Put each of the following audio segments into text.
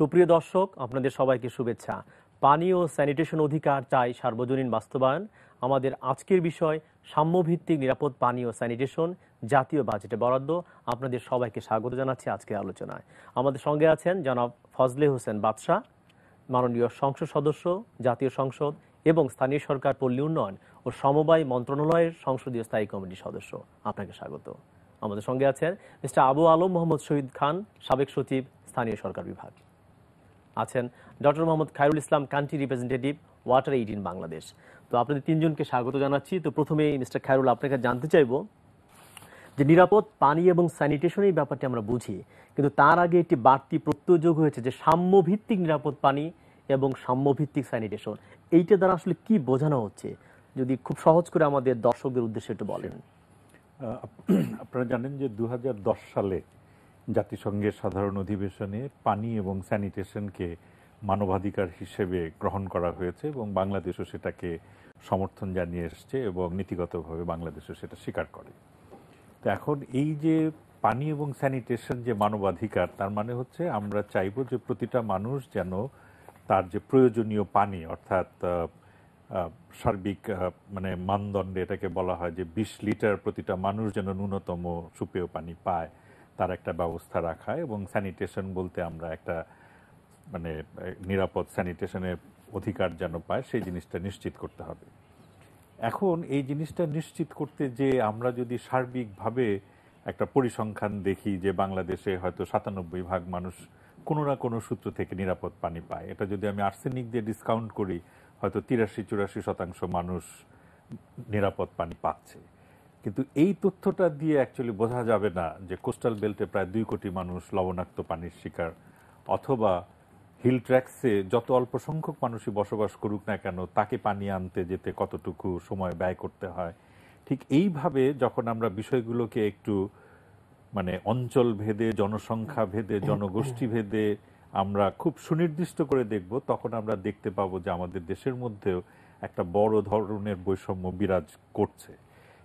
সুপ্রিয় দর্শক আপনাদের সবাইকে শুভেচ্ছা পানি ও স্যানিটেশন অধিকার চাই সার্বজনীন বাস্তবায়ন আমাদের আজকের বিষয় সাম্যভিত্তিক নিরাপদ পানি ও স্যানিটেশন জাতীয় বাজেটে বরাদ্দ আপনাদের সবাইকে স্বাগত জানাচ্ছি আজকের আলোচনায় আমাদের সঙ্গে আছেন জনাব ফজলে হোসেন বাদশাহ মাননীয় সংসদ সদস্য জাতীয় সংসদ এবং স্থানীয় সরকার পল্লী উন্নয়ন ও সমবায় মন্ত্রণালয়ের সংসদীয় স্থায়ী কমিটির সদস্য আপনাকে স্বাগত আমাদের সঙ্গে আছেন মিস্টার আবু আলম মোহাম্মদ শহীদ খান সাবেক সচিব স্থানীয় সরকার বিভাগ আছেন doctor Mohammad Khairul Islam country representative Water Aid in Bangladesh তো আপনাদের তিনজনকে স্বাগত জানাচ্ছি তো প্রথমেই মিস্টার খায়রুল আপনাকে জানতে চাইব যে নিরাপদ পানি এবং স্যানিটেশন এই ব্যাপারটি আমরা বুঝি কিন্তু তার আগে একটি বাড়তি প্রত্যযোগ হয়েছে যে সাম্যভিত্তিক নিরাপদ পানি এবং সাম্যভিত্তিক স্যানিটেশন এইটা দ্বারা আসলে কি বোঝানো হচ্ছে যদি খুব সহজ করে আমাদের দর্শকদের উদ্দেশ্যে একটু বলেন আপনারা জানেন যে দু সালে জাতিসংঘের সাধারণ অধিবেশনে পানি এবং স্যানিটেশনকে মানবাধিকার হিসেবে গ্রহণ করা হয়েছে এবং বাংলাদেশও সেটাকে সমর্থন জানিয়ে এসছে এবং নীতিগতভাবে বাংলাদেশও সেটা স্বীকার করে তো এখন এই যে পানি এবং স্যানিটেশন যে মানবাধিকার তার মানে হচ্ছে আমরা চাইব যে প্রতিটা মানুষ যেন তার যে প্রয়োজনীয় পানি অর্থাৎ সার্বিক মানে মানদণ্ডে এটাকে বলা হয় যে বিশ লিটার প্রতিটা মানুষ যেন ন্যূনতম সুপেয় পানি পায় তার একটা ব্যবস্থা রাখা এবং স্যানিটেশন বলতে আমরা একটা মানে নিরাপদ স্যানিটেশনের অধিকার যেন পায় সেই জিনিসটা নিশ্চিত করতে হবে এখন এই জিনিসটা নিশ্চিত করতে যে আমরা যদি সার্বিকভাবে একটা পরিসংখ্যান দেখি যে বাংলাদেশে হয়তো সাতানব্বই ভাগ মানুষ কোনো না কোনো সূত্র থেকে নিরাপদ পানি পায় এটা যদি আমি আর্সেনিক দিয়ে ডিসকাউন্ট করি হয়তো তিরাশি চুরাশি শতাংশ মানুষ নিরাপদ পানি পাচ্ছে কিন্তু এই তথ্যটা দিয়ে অ্যাকচুয়ালি বোঝা যাবে না যে কোস্টাল বেল্টে প্রায় দুই কোটি মানুষ লবণাক্ত পানির শিকার অথবা হিল ট্র্যাক্সে যত অল্প সংখ্যক মানুষই বসবাস করুক না কেন তাকে পানি আনতে যেতে কতটুকু সময় ব্যয় করতে হয় ঠিক এইভাবে যখন আমরা বিষয়গুলোকে একটু মানে অঞ্চল ভেদে জনসংখ্যা ভেদে জনগোষ্ঠী ভেদে আমরা খুব সুনির্দিষ্ট করে দেখব তখন আমরা দেখতে পাবো যে আমাদের দেশের মধ্যেও একটা বড় ধরনের বৈষম্য বিরাজ করছে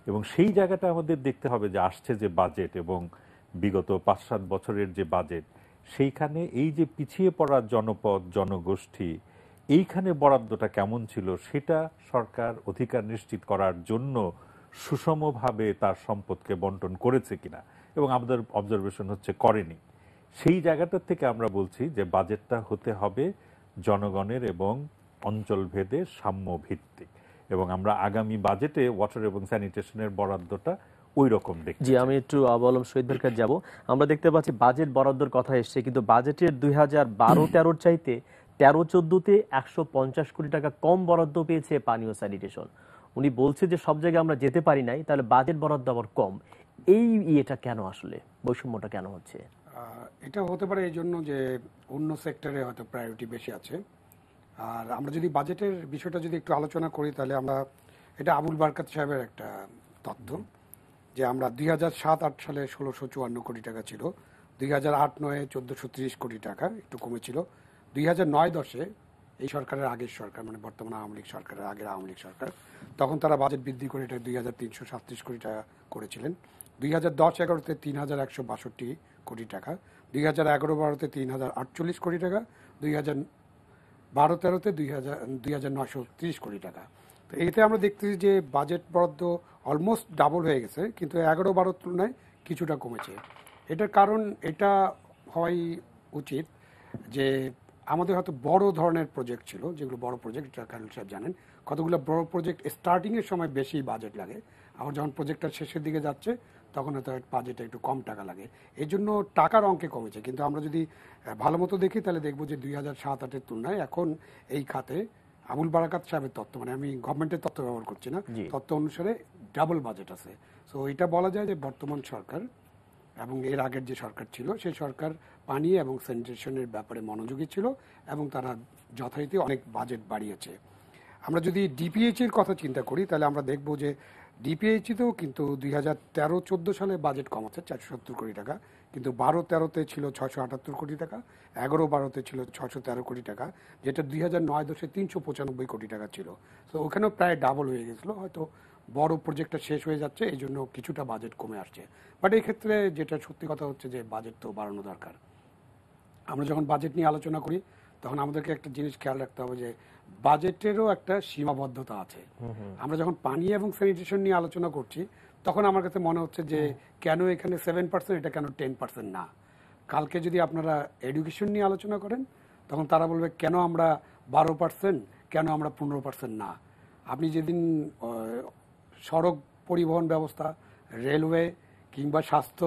এবং সেই জায়গাটা আমাদের দেখতে হবে যে আসছে যে বাজেট এবং বিগত পাঁচ সাত বছরের যে বাজেট সেইখানে এই যে পিছিয়ে পড়া জনপদ জনগোষ্ঠী এইখানে বরাদ্দটা কেমন ছিল সেটা সরকার অধিকার নিশ্চিত করার জন্য সুষমভাবে তার সম্পদকে বন্টন করেছে কিনা এবং আমাদের অবজারভেশন হচ্ছে করেনি সেই জায়গাটার থেকে আমরা বলছি যে বাজেটটা হতে হবে জনগণের এবং অঞ্চলভেদে সাম্য ভিত্তিক এবং আমরা আগামী বাজেটে ওয়াটার এবং স্যানিটেশনের বরাদ্দটা ওই রকম দেখি জি আমি একটু আবলম শহীদ কাছে যাব আমরা দেখতে পাচ্ছি বাজেট বরাদ্দর কথা এসছে কিন্তু বাজেটের দুই হাজার বারো তেরোর চাইতে তেরো চোদ্দোতে একশো পঞ্চাশ কোটি টাকা কম বরাদ্দ পেয়েছে পানীয় স্যানিটেশন উনি বলছে যে সব জায়গায় আমরা যেতে পারি নাই তাহলে বাজেট বরাদ্দ আবার কম এই ইয়েটা কেন আসলে বৈষম্যটা কেন হচ্ছে এটা হতে পারে এই জন্য যে অন্য সেক্টরে হয়তো প্রায়োরিটি বেশি আছে আর আমরা যদি বাজেটের বিষয়টা যদি একটু আলোচনা করি তাহলে আমরা এটা আবুল বারকাত সাহেবের একটা তথ্য যে আমরা দুই হাজার সাত আট সালে ষোলোশো চুয়ান্ন কোটি টাকা ছিল দুই হাজার আট নয়ে চোদ্দোশো তিরিশ কোটি টাকা একটু কমেছিল দুই হাজার নয় দশে এই সরকারের আগের সরকার মানে বর্তমান আওয়ামী লীগ সরকারের আগের আওয়ামী লীগ সরকার তখন তারা বাজেট বৃদ্ধি করে এটা দুই হাজার তিনশো সাতত্রিশ কোটি টাকা করেছিলেন দুই হাজার দশ এগারোতে তিন হাজার একশো বাষট্টি কোটি টাকা দুই হাজার এগারো বারোতে তিন হাজার আটচল্লিশ কোটি টাকা দুই হাজার বারো তেরোতে দুই হাজার দুই হাজার নশো তিরিশ কোটি টাকা তো এতে আমরা দেখতেছি যে বাজেট বরাদ্দ অলমোস্ট ডাবল হয়ে গেছে কিন্তু এগারো বারোর তুলনায় কিছুটা কমেছে এটার কারণ এটা হওয়াই উচিত যে আমাদের হয়তো বড় ধরনের প্রজেক্ট ছিল যেগুলো বড় প্রজেক্ট কারণ সাহেব জানেন কতগুলো বড় প্রজেক্ট স্টার্টিংয়ের সময় বেশি বাজেট লাগে আবার যখন প্রজেক্টটা শেষের দিকে যাচ্ছে তখন হয়তো বাজেটে একটু কম টাকা লাগে এই জন্য টাকার অঙ্কে কমেছে কিন্তু আমরা যদি ভালো মতো দেখি তাহলে দেখবো যে দুই হাজার সাত আটের তুলনায় এখন এই খাতে আবুল বারাকাত সাহেবের তত্ত্ব মানে আমি গভর্নমেন্টের তত্ত্ব ব্যবহার করছি না তত্ত্ব অনুসারে ডাবল বাজেট আছে সো এটা বলা যায় যে বর্তমান সরকার এবং এর আগের যে সরকার ছিল সেই সরকার পানি এবং স্যানিটেশনের ব্যাপারে মনোযোগী ছিল এবং তারা যথারীতি অনেক বাজেট বাড়িয়েছে আমরা যদি ডিপিএইচ এর কথা চিন্তা করি তাহলে আমরা দেখব যে তেও কিন্তু দুই হাজার তেরো চোদ্দো সালে বাজেট কমাচ্ছে চারশো সত্তর কোটি টাকা কিন্তু বারো তেরোতে ছিল ছশো আটাত্তর কোটি টাকা এগারো বারোতে ছিল ছশো তেরো কোটি টাকা যেটা দুই হাজার নয় দশে তিনশো পঁচানব্বই কোটি টাকা ছিল তো ওখানেও প্রায় ডাবল হয়ে গেছিলো হয়তো বড় প্রজেক্টটা শেষ হয়ে যাচ্ছে এই জন্য কিছুটা বাজেট কমে আসছে বাট এই ক্ষেত্রে যেটা সত্যি কথা হচ্ছে যে বাজেট তো বাড়ানো দরকার আমরা যখন বাজেট নিয়ে আলোচনা করি তখন আমাদেরকে একটা জিনিস খেয়াল রাখতে হবে যে বাজেটেরও একটা সীমাবদ্ধতা আছে আমরা যখন পানি এবং স্যানিটেশন নিয়ে আলোচনা করছি তখন আমার কাছে মনে হচ্ছে যে কেন এখানে সেভেন পার্সেন্ট এটা কেন টেন পার্সেন্ট না কালকে যদি আপনারা এডুকেশন নিয়ে আলোচনা করেন তখন তারা বলবে কেন আমরা বারো পার্সেন্ট কেন আমরা পনেরো পার্সেন্ট না আপনি যেদিন সড়ক পরিবহন ব্যবস্থা রেলওয়ে কিংবা স্বাস্থ্য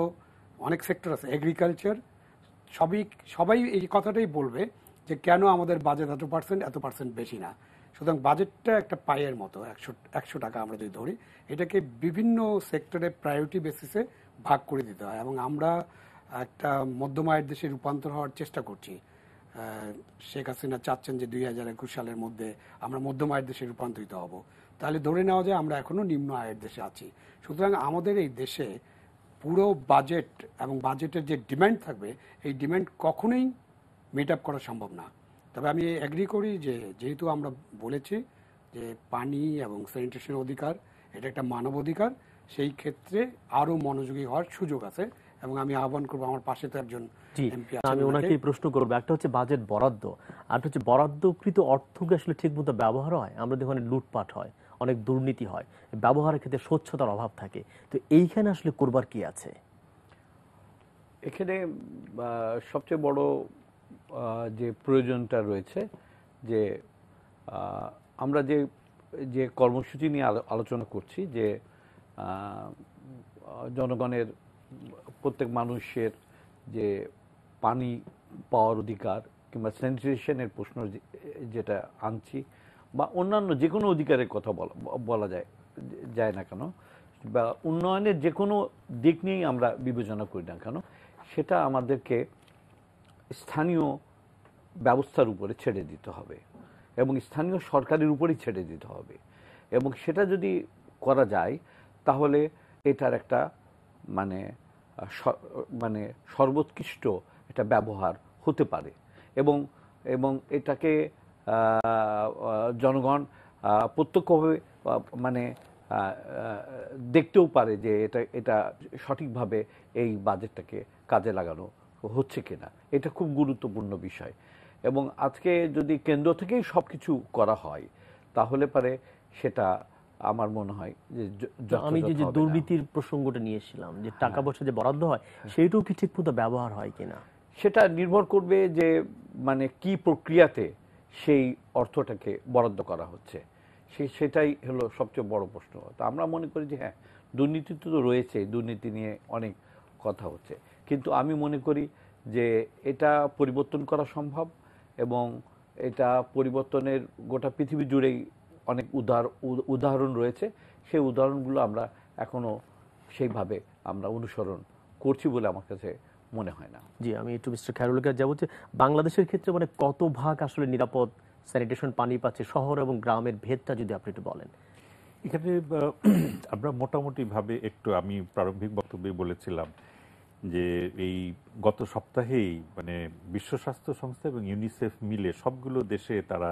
অনেক সেক্টর আছে এগ্রিকালচার সবই সবাই এই কথাটাই বলবে যে কেন আমাদের বাজেট এত পার্সেন্ট এত পার্সেন্ট বেশি না সুতরাং বাজেটটা একটা পায়ের মতো একশো একশো টাকা আমরা যদি ধরি এটাকে বিভিন্ন সেক্টরে প্রায়োরিটি বেসিসে ভাগ করে দিতে হয় এবং আমরা একটা মধ্যম আয়ের দেশে রূপান্তর হওয়ার চেষ্টা করছি শেখ হাসিনা চাচ্ছেন যে দুই হাজার একুশ সালের মধ্যে আমরা মধ্যম আয়ের দেশে রূপান্তরিত হব তাহলে ধরে নেওয়া যায় আমরা এখনও নিম্ন আয়ের দেশে আছি সুতরাং আমাদের এই দেশে পুরো বাজেট এবং বাজেটের যে ডিম্যান্ড থাকবে এই ডিম্যান্ড কখনোই মিট আপ করা সম্ভব না তবে আমি অ্যাগ্রি করি যে যেহেতু আমরা বলেছি যে পানি এবং স্যানিটেশন অধিকার এটা একটা মানব অধিকার সেই ক্ষেত্রে আরও মনোযোগী হওয়ার সুযোগ আছে এবং আমি আহ্বান করবো আমার পাশে তো একজন আমি ওনাকে প্রশ্ন করবো একটা হচ্ছে বাজেট বরাদ্দ আর হচ্ছে বরাদ্দকৃত অর্থকে আসলে ঠিকমতো ব্যবহার হয় আমরা দেখি অনেক লুটপাট হয় অনেক দুর্নীতি হয় ব্যবহারের ক্ষেত্রে স্বচ্ছতার অভাব থাকে তো এইখানে আসলে করবার কি আছে এখানে সবচেয়ে বড় যে প্রয়োজনটা রয়েছে যে আমরা যে যে কর্মসূচি নিয়ে আলোচনা করছি যে জনগণের প্রত্যেক মানুষের যে পানি পাওয়ার অধিকার কিংবা স্যানিটেশনের প্রশ্ন যেটা আনছি বা অন্যান্য যে কোনো অধিকারের কথা বলা বলা যায় যায় না কেন বা উন্নয়নের যে কোনো দিক নিয়েই আমরা বিবেচনা করি না কেন সেটা আমাদেরকে স্থানীয় ব্যবস্থার উপরে ছেড়ে দিতে হবে এবং স্থানীয় সরকারের উপরেই ছেড়ে দিতে হবে এবং সেটা যদি করা যায় তাহলে এটার একটা মানে মানে সর্বোৎকৃষ্ট এটা ব্যবহার হতে পারে এবং এবং এটাকে জনগণ প্রত্যক্ষভাবে মানে দেখতেও পারে যে এটা এটা সঠিকভাবে এই বাজেটটাকে কাজে লাগানো হচ্ছে কিনা এটা খুব গুরুত্বপূর্ণ বিষয় এবং আজকে যদি কেন্দ্র থেকেই সব কিছু করা হয় তাহলে পারে সেটা আমার মনে হয় যে আমি যে দুর্নীতির প্রসঙ্গটা নিয়েছিলাম যে হ্যাঁ। টাকা পয়সা যে বরাদ্দ হয় হ্যাঁ। সেইটাও কি ঠিকমতো ব্যবহার হয় কিনা সেটা নির্ভর করবে যে মানে কি প্রক্রিয়াতে সেই অর্থটাকে বরাদ্দ করা হচ্ছে সে সেটাই হলো সবচেয়ে বড় প্রশ্ন তা আমরা মনে করি যে হ্যাঁ দুর্নীতি তো রয়েছে দুর্নীতি নিয়ে অনেক কথা হচ্ছে কিন্তু আমি মনে করি যে এটা পরিবর্তন করা সম্ভব এবং এটা পরিবর্তনের গোটা পৃথিবী জুড়েই অনেক উদাহর উদাহরণ রয়েছে সেই উদাহরণগুলো আমরা এখনও সেইভাবে আমরা অনুসরণ করছি বলে আমার কাছে মনে হয় না জি আমি একটু মিস্টার কাজ যাবো যে বাংলাদেশের ক্ষেত্রে মানে কত ভাগ আসলে নিরাপদ স্যানিটেশন পানি পাচ্ছে শহর এবং গ্রামের ভেদটা যদি আপনি একটু বলেন এখানে আমরা মোটামুটিভাবে একটু আমি প্রারম্ভিক বক্তব্যে বলেছিলাম যে এই গত সপ্তাহেই মানে বিশ্ব স্বাস্থ্য সংস্থা এবং ইউনিসেফ মিলে সবগুলো দেশে তারা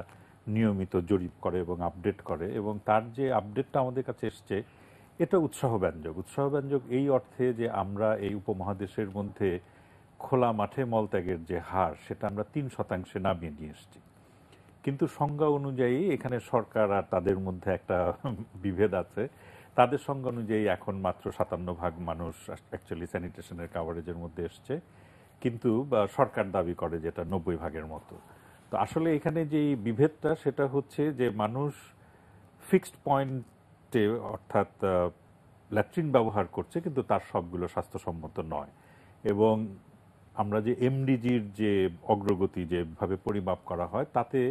নিয়মিত জরিপ করে এবং আপডেট করে এবং তার যে আপডেটটা আমাদের কাছে এসছে এটা উৎসাহব্যঞ্জক উৎসাহব্যঞ্জক এই অর্থে যে আমরা এই উপমহাদেশের মধ্যে খোলা মাঠে মলত্যাগের যে হার সেটা আমরা তিন শতাংশে নামিয়ে নিয়ে এসছি কিন্তু সংজ্ঞা অনুযায়ী এখানে সরকার আর তাদের মধ্যে একটা বিভেদ আছে তাদের সংখ্যা অনুযায়ী এখন মাত্র সাতান্ন ভাগ মানুষ অ্যাকচুয়ালি স্যানিটেশনের কাভারেজের মধ্যে এসছে কিন্তু সরকার দাবি করে যেটা নব্বই ভাগের মতো তো আসলে এখানে যে বিভেদটা সেটা হচ্ছে যে মানুষ ফিক্সড পয়েন্টে অর্থাৎ ল্যাট্রিন ব্যবহার করছে কিন্তু তার সবগুলো স্বাস্থ্যসম্মত নয় এবং আমরা যে এমডিজির যে অগ্রগতি যেভাবে পরিমাপ করা হয় তাতে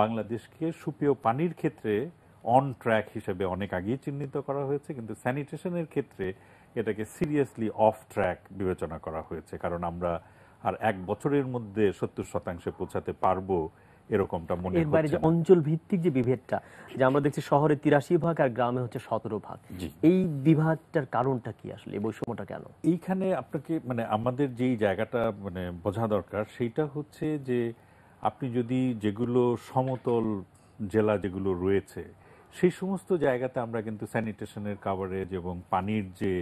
বাংলাদেশকে সুপেয় পানির ক্ষেত্রে অন ট্র্যাক হিসেবে অনেক আগেই চিহ্নিত করা হয়েছে কিন্তু স্যানিটেশনের ক্ষেত্রে এটাকে সিরিয়াসলি অফ ট্র্যাক বিবেচনা করা হয়েছে কারণ আমরা আর এক বছরের মধ্যে সত্তর শতাংশে পৌঁছাতে পারবো এরকমটা মনে হচ্ছে যে অঞ্চল ভিত্তিক যে বিভেদটা যে আমরা দেখছি শহরে তিরাশি ভাগ আর গ্রামে হচ্ছে সতেরো ভাগ এই বিভাগটার কারণটা কি আসলে এই বৈষম্যটা কেন এইখানে আপনাকে মানে আমাদের যেই জায়গাটা মানে বোঝা দরকার সেইটা হচ্ছে যে আপনি যদি যেগুলো সমতল জেলা যেগুলো রয়েছে সেই সমস্ত জায়গাতে আমরা কিন্তু স্যানিটেশনের কাভারেজ এবং পানির যে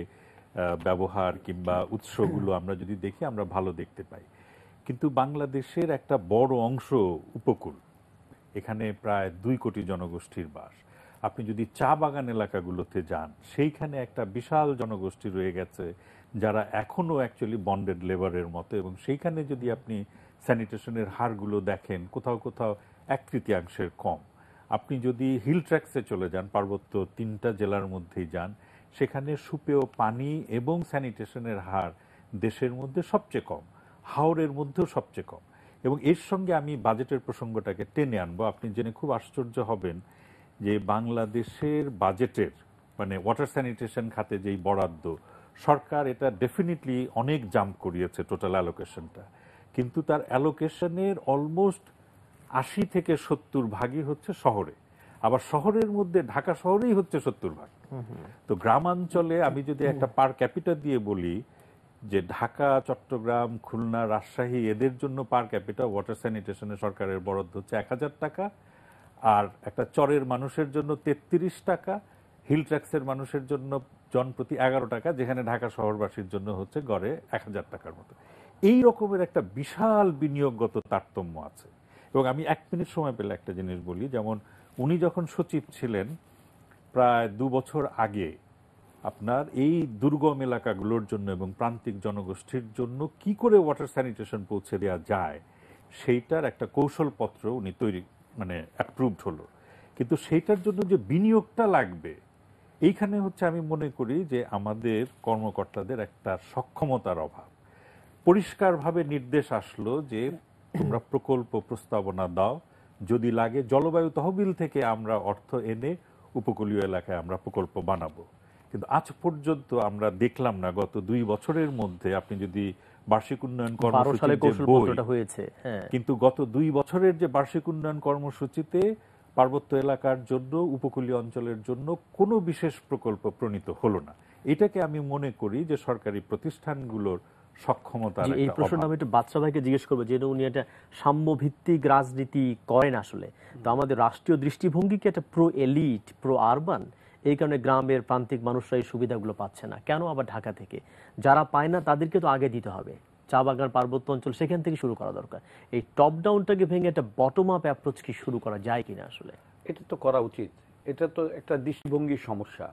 ব্যবহার কিংবা উৎসগুলো আমরা যদি দেখি আমরা ভালো দেখতে পাই কিন্তু বাংলাদেশের একটা বড় অংশ উপকূল এখানে প্রায় দুই কোটি জনগোষ্ঠীর বাস আপনি যদি চা বাগান এলাকাগুলোতে যান সেইখানে একটা বিশাল জনগোষ্ঠী রয়ে গেছে যারা এখনও অ্যাকচুয়ালি বন্ডেড লেবারের মতো এবং সেইখানে যদি আপনি স্যানিটেশনের হারগুলো দেখেন কোথাও কোথাও এক তৃতীয়াংশের কম আপনি যদি হিল ট্র্যাক্সে চলে যান পার্বত্য তিনটা জেলার মধ্যেই যান সেখানে সুপেয় পানি এবং স্যানিটেশনের হার দেশের মধ্যে সবচেয়ে কম হাওড়ের মধ্যেও সবচেয়ে কম এবং এর সঙ্গে আমি বাজেটের প্রসঙ্গটাকে টেনে আনবো আপনি জেনে খুব আশ্চর্য হবেন যে বাংলাদেশের বাজেটের মানে ওয়াটার স্যানিটেশন খাতে যেই বরাদ্দ সরকার এটা ডেফিনেটলি অনেক জাম্প করিয়েছে টোটাল অ্যালোকেশনটা কিন্তু তার অ্যালোকেশনের অলমোস্ট আশি থেকে সত্তর ভাগই হচ্ছে শহরে আবার শহরের মধ্যে ঢাকা শহরেই হচ্ছে সত্তর ভাগ তো গ্রামাঞ্চলে আমি যদি একটা পার ক্যাপিটাল দিয়ে বলি যে ঢাকা চট্টগ্রাম খুলনা রাজশাহী এদের জন্য পার ক্যাপিটা ওয়াটার স্যানিটেশনে সরকারের বরাদ্দ হচ্ছে এক হাজার টাকা আর একটা চরের মানুষের জন্য তেত্রিশ টাকা হিল ট্র্যাক্সের মানুষের জন্য জন প্রতি এগারো টাকা যেখানে ঢাকা শহরবাসীর জন্য হচ্ছে গড়ে এক হাজার টাকার মতো এই রকমের একটা বিশাল বিনিয়োগগত তারতম্য আছে এবং আমি এক মিনিট সময় পেলে একটা জিনিস বলি যেমন উনি যখন সচিব ছিলেন প্রায় দু বছর আগে আপনার এই দুর্গম এলাকাগুলোর জন্য এবং প্রান্তিক জনগোষ্ঠীর জন্য কি করে ওয়াটার স্যানিটেশন পৌঁছে দেওয়া যায় সেইটার একটা কৌশলপত্র উনি তৈরি মানে অ্যাপ্রুভড হলো কিন্তু সেইটার জন্য যে বিনিয়োগটা লাগবে এইখানে হচ্ছে আমি মনে করি যে আমাদের কর্মকর্তাদের একটা সক্ষমতার অভাব পরিষ্কারভাবে নির্দেশ আসলো যে তোমরা প্রকল্প প্রস্তাবনা দাও যদি লাগে জলবায়ু তহবিল থেকে আমরা অর্থ এনে উপকূলীয় এলাকায় আমরা প্রকল্প বানাবো কিন্তু আজ পর্যন্ত আমরা দেখলাম না গত দুই বছরের মধ্যে আপনি যদি বার্ষিক উন্নয়ন কর্মসূচি হয়েছে হ্যাঁ। কিন্তু গত দুই বছরের যে বার্ষিক উন্নয়ন কর্মসূচিতে পার্বত্য এলাকার জন্য উপকূলীয় অঞ্চলের জন্য কোনো বিশেষ প্রকল্প প্রণীত হলো না এটাকে আমি মনে করি যে সরকারি প্রতিষ্ঠানগুলোর সক্ষমতা এই প্রশ্নটা আমি একটু বাচ্চা ভাইকে জিজ্ঞেস করবো যে উনি একটা সাম্যভিত্তিক রাজনীতি করেন আসলে তো আমাদের রাষ্ট্রীয় দৃষ্টিভঙ্গিকে একটা প্রো এলিট প্রো আরবান এই কারণে গ্রামের প্রান্তিক মানুষরা এই সুবিধাগুলো পাচ্ছে না কেন আবার ঢাকা থেকে যারা পায় না তাদেরকে তো আগে দিতে হবে চা বাগান পার্বত্য অঞ্চল সেখান থেকে শুরু করা দরকার এই টপ ডাউনটাকে ভেঙে একটা বটম আপ অ্যাপ্রোচ কি শুরু করা যায় কিনা আসলে এটা তো করা উচিত এটা তো একটা দৃষ্টিভঙ্গির সমস্যা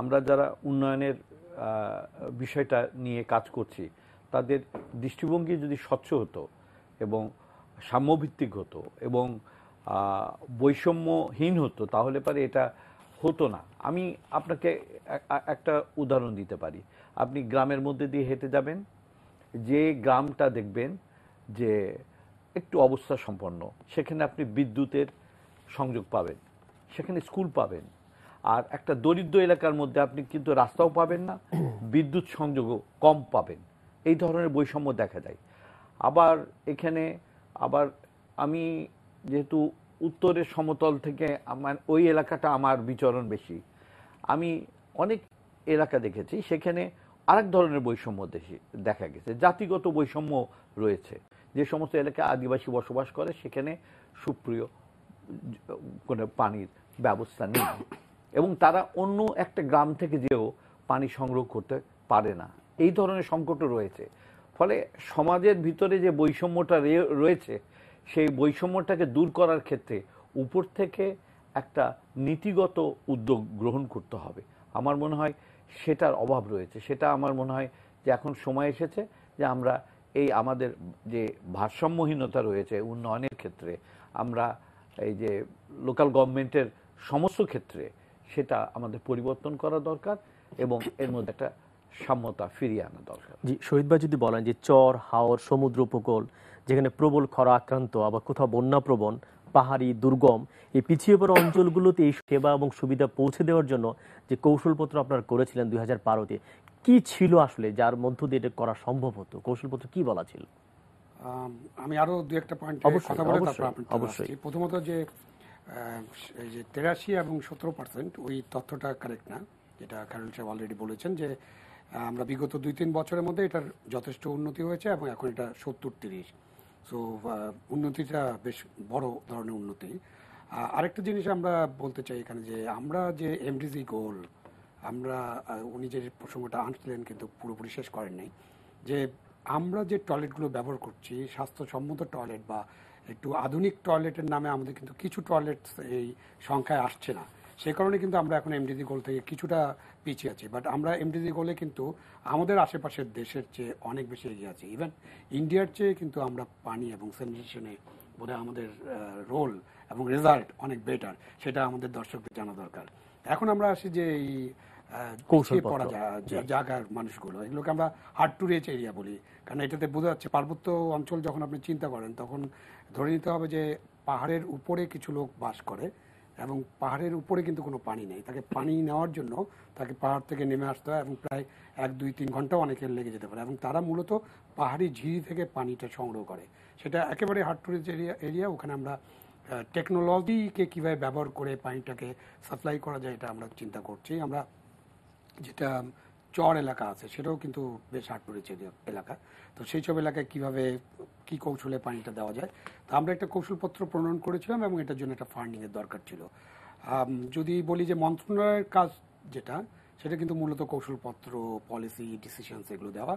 আমরা যারা উন্নয়নের বিষয়টা নিয়ে কাজ করছি তাদের দৃষ্টিভঙ্গি যদি স্বচ্ছ হতো এবং সাম্যভিত্তিক হতো এবং বৈষম্যহীন হতো তাহলে পরে এটা হতো না আমি আপনাকে একটা উদাহরণ দিতে পারি আপনি গ্রামের মধ্যে দিয়ে হেঁটে যাবেন যে গ্রামটা দেখবেন যে একটু অবস্থা সম্পন্ন সেখানে আপনি বিদ্যুতের সংযোগ পাবেন সেখানে স্কুল পাবেন আর একটা দরিদ্র এলাকার মধ্যে আপনি কিন্তু রাস্তাও পাবেন না বিদ্যুৎ সংযোগও কম পাবেন এই ধরনের বৈষম্য দেখা যায় আবার এখানে আবার আমি যেহেতু উত্তরের সমতল থেকে আমার ওই এলাকাটা আমার বিচরণ বেশি আমি অনেক এলাকা দেখেছি সেখানে আরেক ধরনের বৈষম্য দেশে দেখা গেছে জাতিগত বৈষম্য রয়েছে যে সমস্ত এলাকায় আদিবাসী বসবাস করে সেখানে সুপ্রিয় কোনো পানির ব্যবস্থা নেই এবং তারা অন্য একটা গ্রাম থেকে যেও পানি সংগ্রহ করতে পারে না এই ধরনের সংকটও রয়েছে ফলে সমাজের ভিতরে যে বৈষম্যটা রয়েছে সেই বৈষম্যটাকে দূর করার ক্ষেত্রে উপর থেকে একটা নীতিগত উদ্যোগ গ্রহণ করতে হবে আমার মনে হয় সেটার অভাব রয়েছে সেটা আমার মনে হয় যে এখন সময় এসেছে যে আমরা এই আমাদের যে ভারসাম্যহীনতা রয়েছে উন্নয়নের ক্ষেত্রে আমরা এই যে লোকাল গভর্নমেন্টের সমস্ত ক্ষেত্রে সেটা আমাদের পরিবর্তন করা দরকার এবং এর মধ্যে একটা সাম্যতা ফিরিয়ে আনা দরকার জি শহীদ ভাই যদি বলেন যে চর হাওর সমুদ্র উপকূল যেখানে প্রবল খরা আক্রান্ত আবার কোথাও বন্যা প্রবণ পাহাড়ি দুর্গম এই পিছিয়ে পড়া অঞ্চলগুলোতে এই সেবা এবং সুবিধা পৌঁছে দেওয়ার জন্য যে কৌশলপত্র আপনারা করেছিলেন দুই হাজার বারোতে কি ছিল আসলে যার মধ্য দিয়ে এটা করা সম্ভব হতো কৌশলপত্র কি বলা ছিল আমি আরো দু একটা পয়েন্ট কথা বলে তারপর অবশ্যই প্রথমত যে এই যে তেরাশি এবং সতেরো পার্সেন্ট ওই তথ্যটা কারেক্ট না যেটা খারুল সাহেব অলরেডি বলেছেন যে আমরা বিগত দুই তিন বছরের মধ্যে এটার যথেষ্ট উন্নতি হয়েছে এবং এখন এটা সত্তর তিরিশ সো উন্নতিটা বেশ বড় ধরনের উন্নতি আরেকটা জিনিস আমরা বলতে চাই এখানে যে আমরা যে এমডিজি গোল আমরা উনি যে প্রসঙ্গটা আনছিলেন কিন্তু পুরোপুরি শেষ করেননি যে আমরা যে টয়লেটগুলো ব্যবহার করছি স্বাস্থ্যসম্মত টয়লেট বা একটু আধুনিক টয়লেটের নামে আমাদের কিন্তু কিছু টয়লেট এই সংখ্যায় আসছে না সেই কারণে কিন্তু আমরা এখন এমডিজি গোল থেকে কিছুটা পিছিয়ে আছি বাট আমরা এমডিজি গোলে কিন্তু আমাদের আশেপাশের দেশের চেয়ে অনেক বেশি এগিয়ে আছি ইভেন ইন্ডিয়ার চেয়ে কিন্তু আমরা পানি এবং স্যানিটেশনে বোধহয় আমাদের রোল এবং রেজাল্ট অনেক বেটার সেটা আমাদের দর্শকদের জানা দরকার এখন আমরা আসি যে এই কৌশল পড়া জায়গার মানুষগুলো এগুলোকে আমরা হার্ড টু রিচ এরিয়া বলি কারণ এটাতে বোঝা যাচ্ছে পার্বত্য অঞ্চল যখন আপনি চিন্তা করেন তখন ধরে নিতে হবে যে পাহাড়ের উপরে কিছু লোক বাস করে এবং পাহাড়ের উপরে কিন্তু কোনো পানি নেই তাকে পানি নেওয়ার জন্য তাকে পাহাড় থেকে নেমে আসতে হয় এবং প্রায় এক দুই তিন ঘন্টাও অনেকের লেগে যেতে পারে এবং তারা মূলত পাহাড়ি ঝিরি থেকে পানিটা সংগ্রহ করে সেটা একেবারে হার্ড টুরিস্ট এরিয়া এরিয়া ওখানে আমরা টেকনোলজিকে কীভাবে ব্যবহার করে পানিটাকে সাপ্লাই করা যায় এটা আমরা চিন্তা করছি আমরা যেটা চর এলাকা আছে সেটাও কিন্তু বেশ হাট পরিচিত এলাকা তো সেই সব এলাকায় কীভাবে কী কৌশলে পানিটা দেওয়া যায় তো আমরা একটা কৌশলপত্র প্রণয়ন করেছিলাম এবং এটার জন্য একটা ফান্ডিংয়ের দরকার ছিল যদি বলি যে মন্ত্রণালয়ের কাজ যেটা সেটা কিন্তু মূলত কৌশলপত্র পলিসি ডিসিশনস এগুলো দেওয়া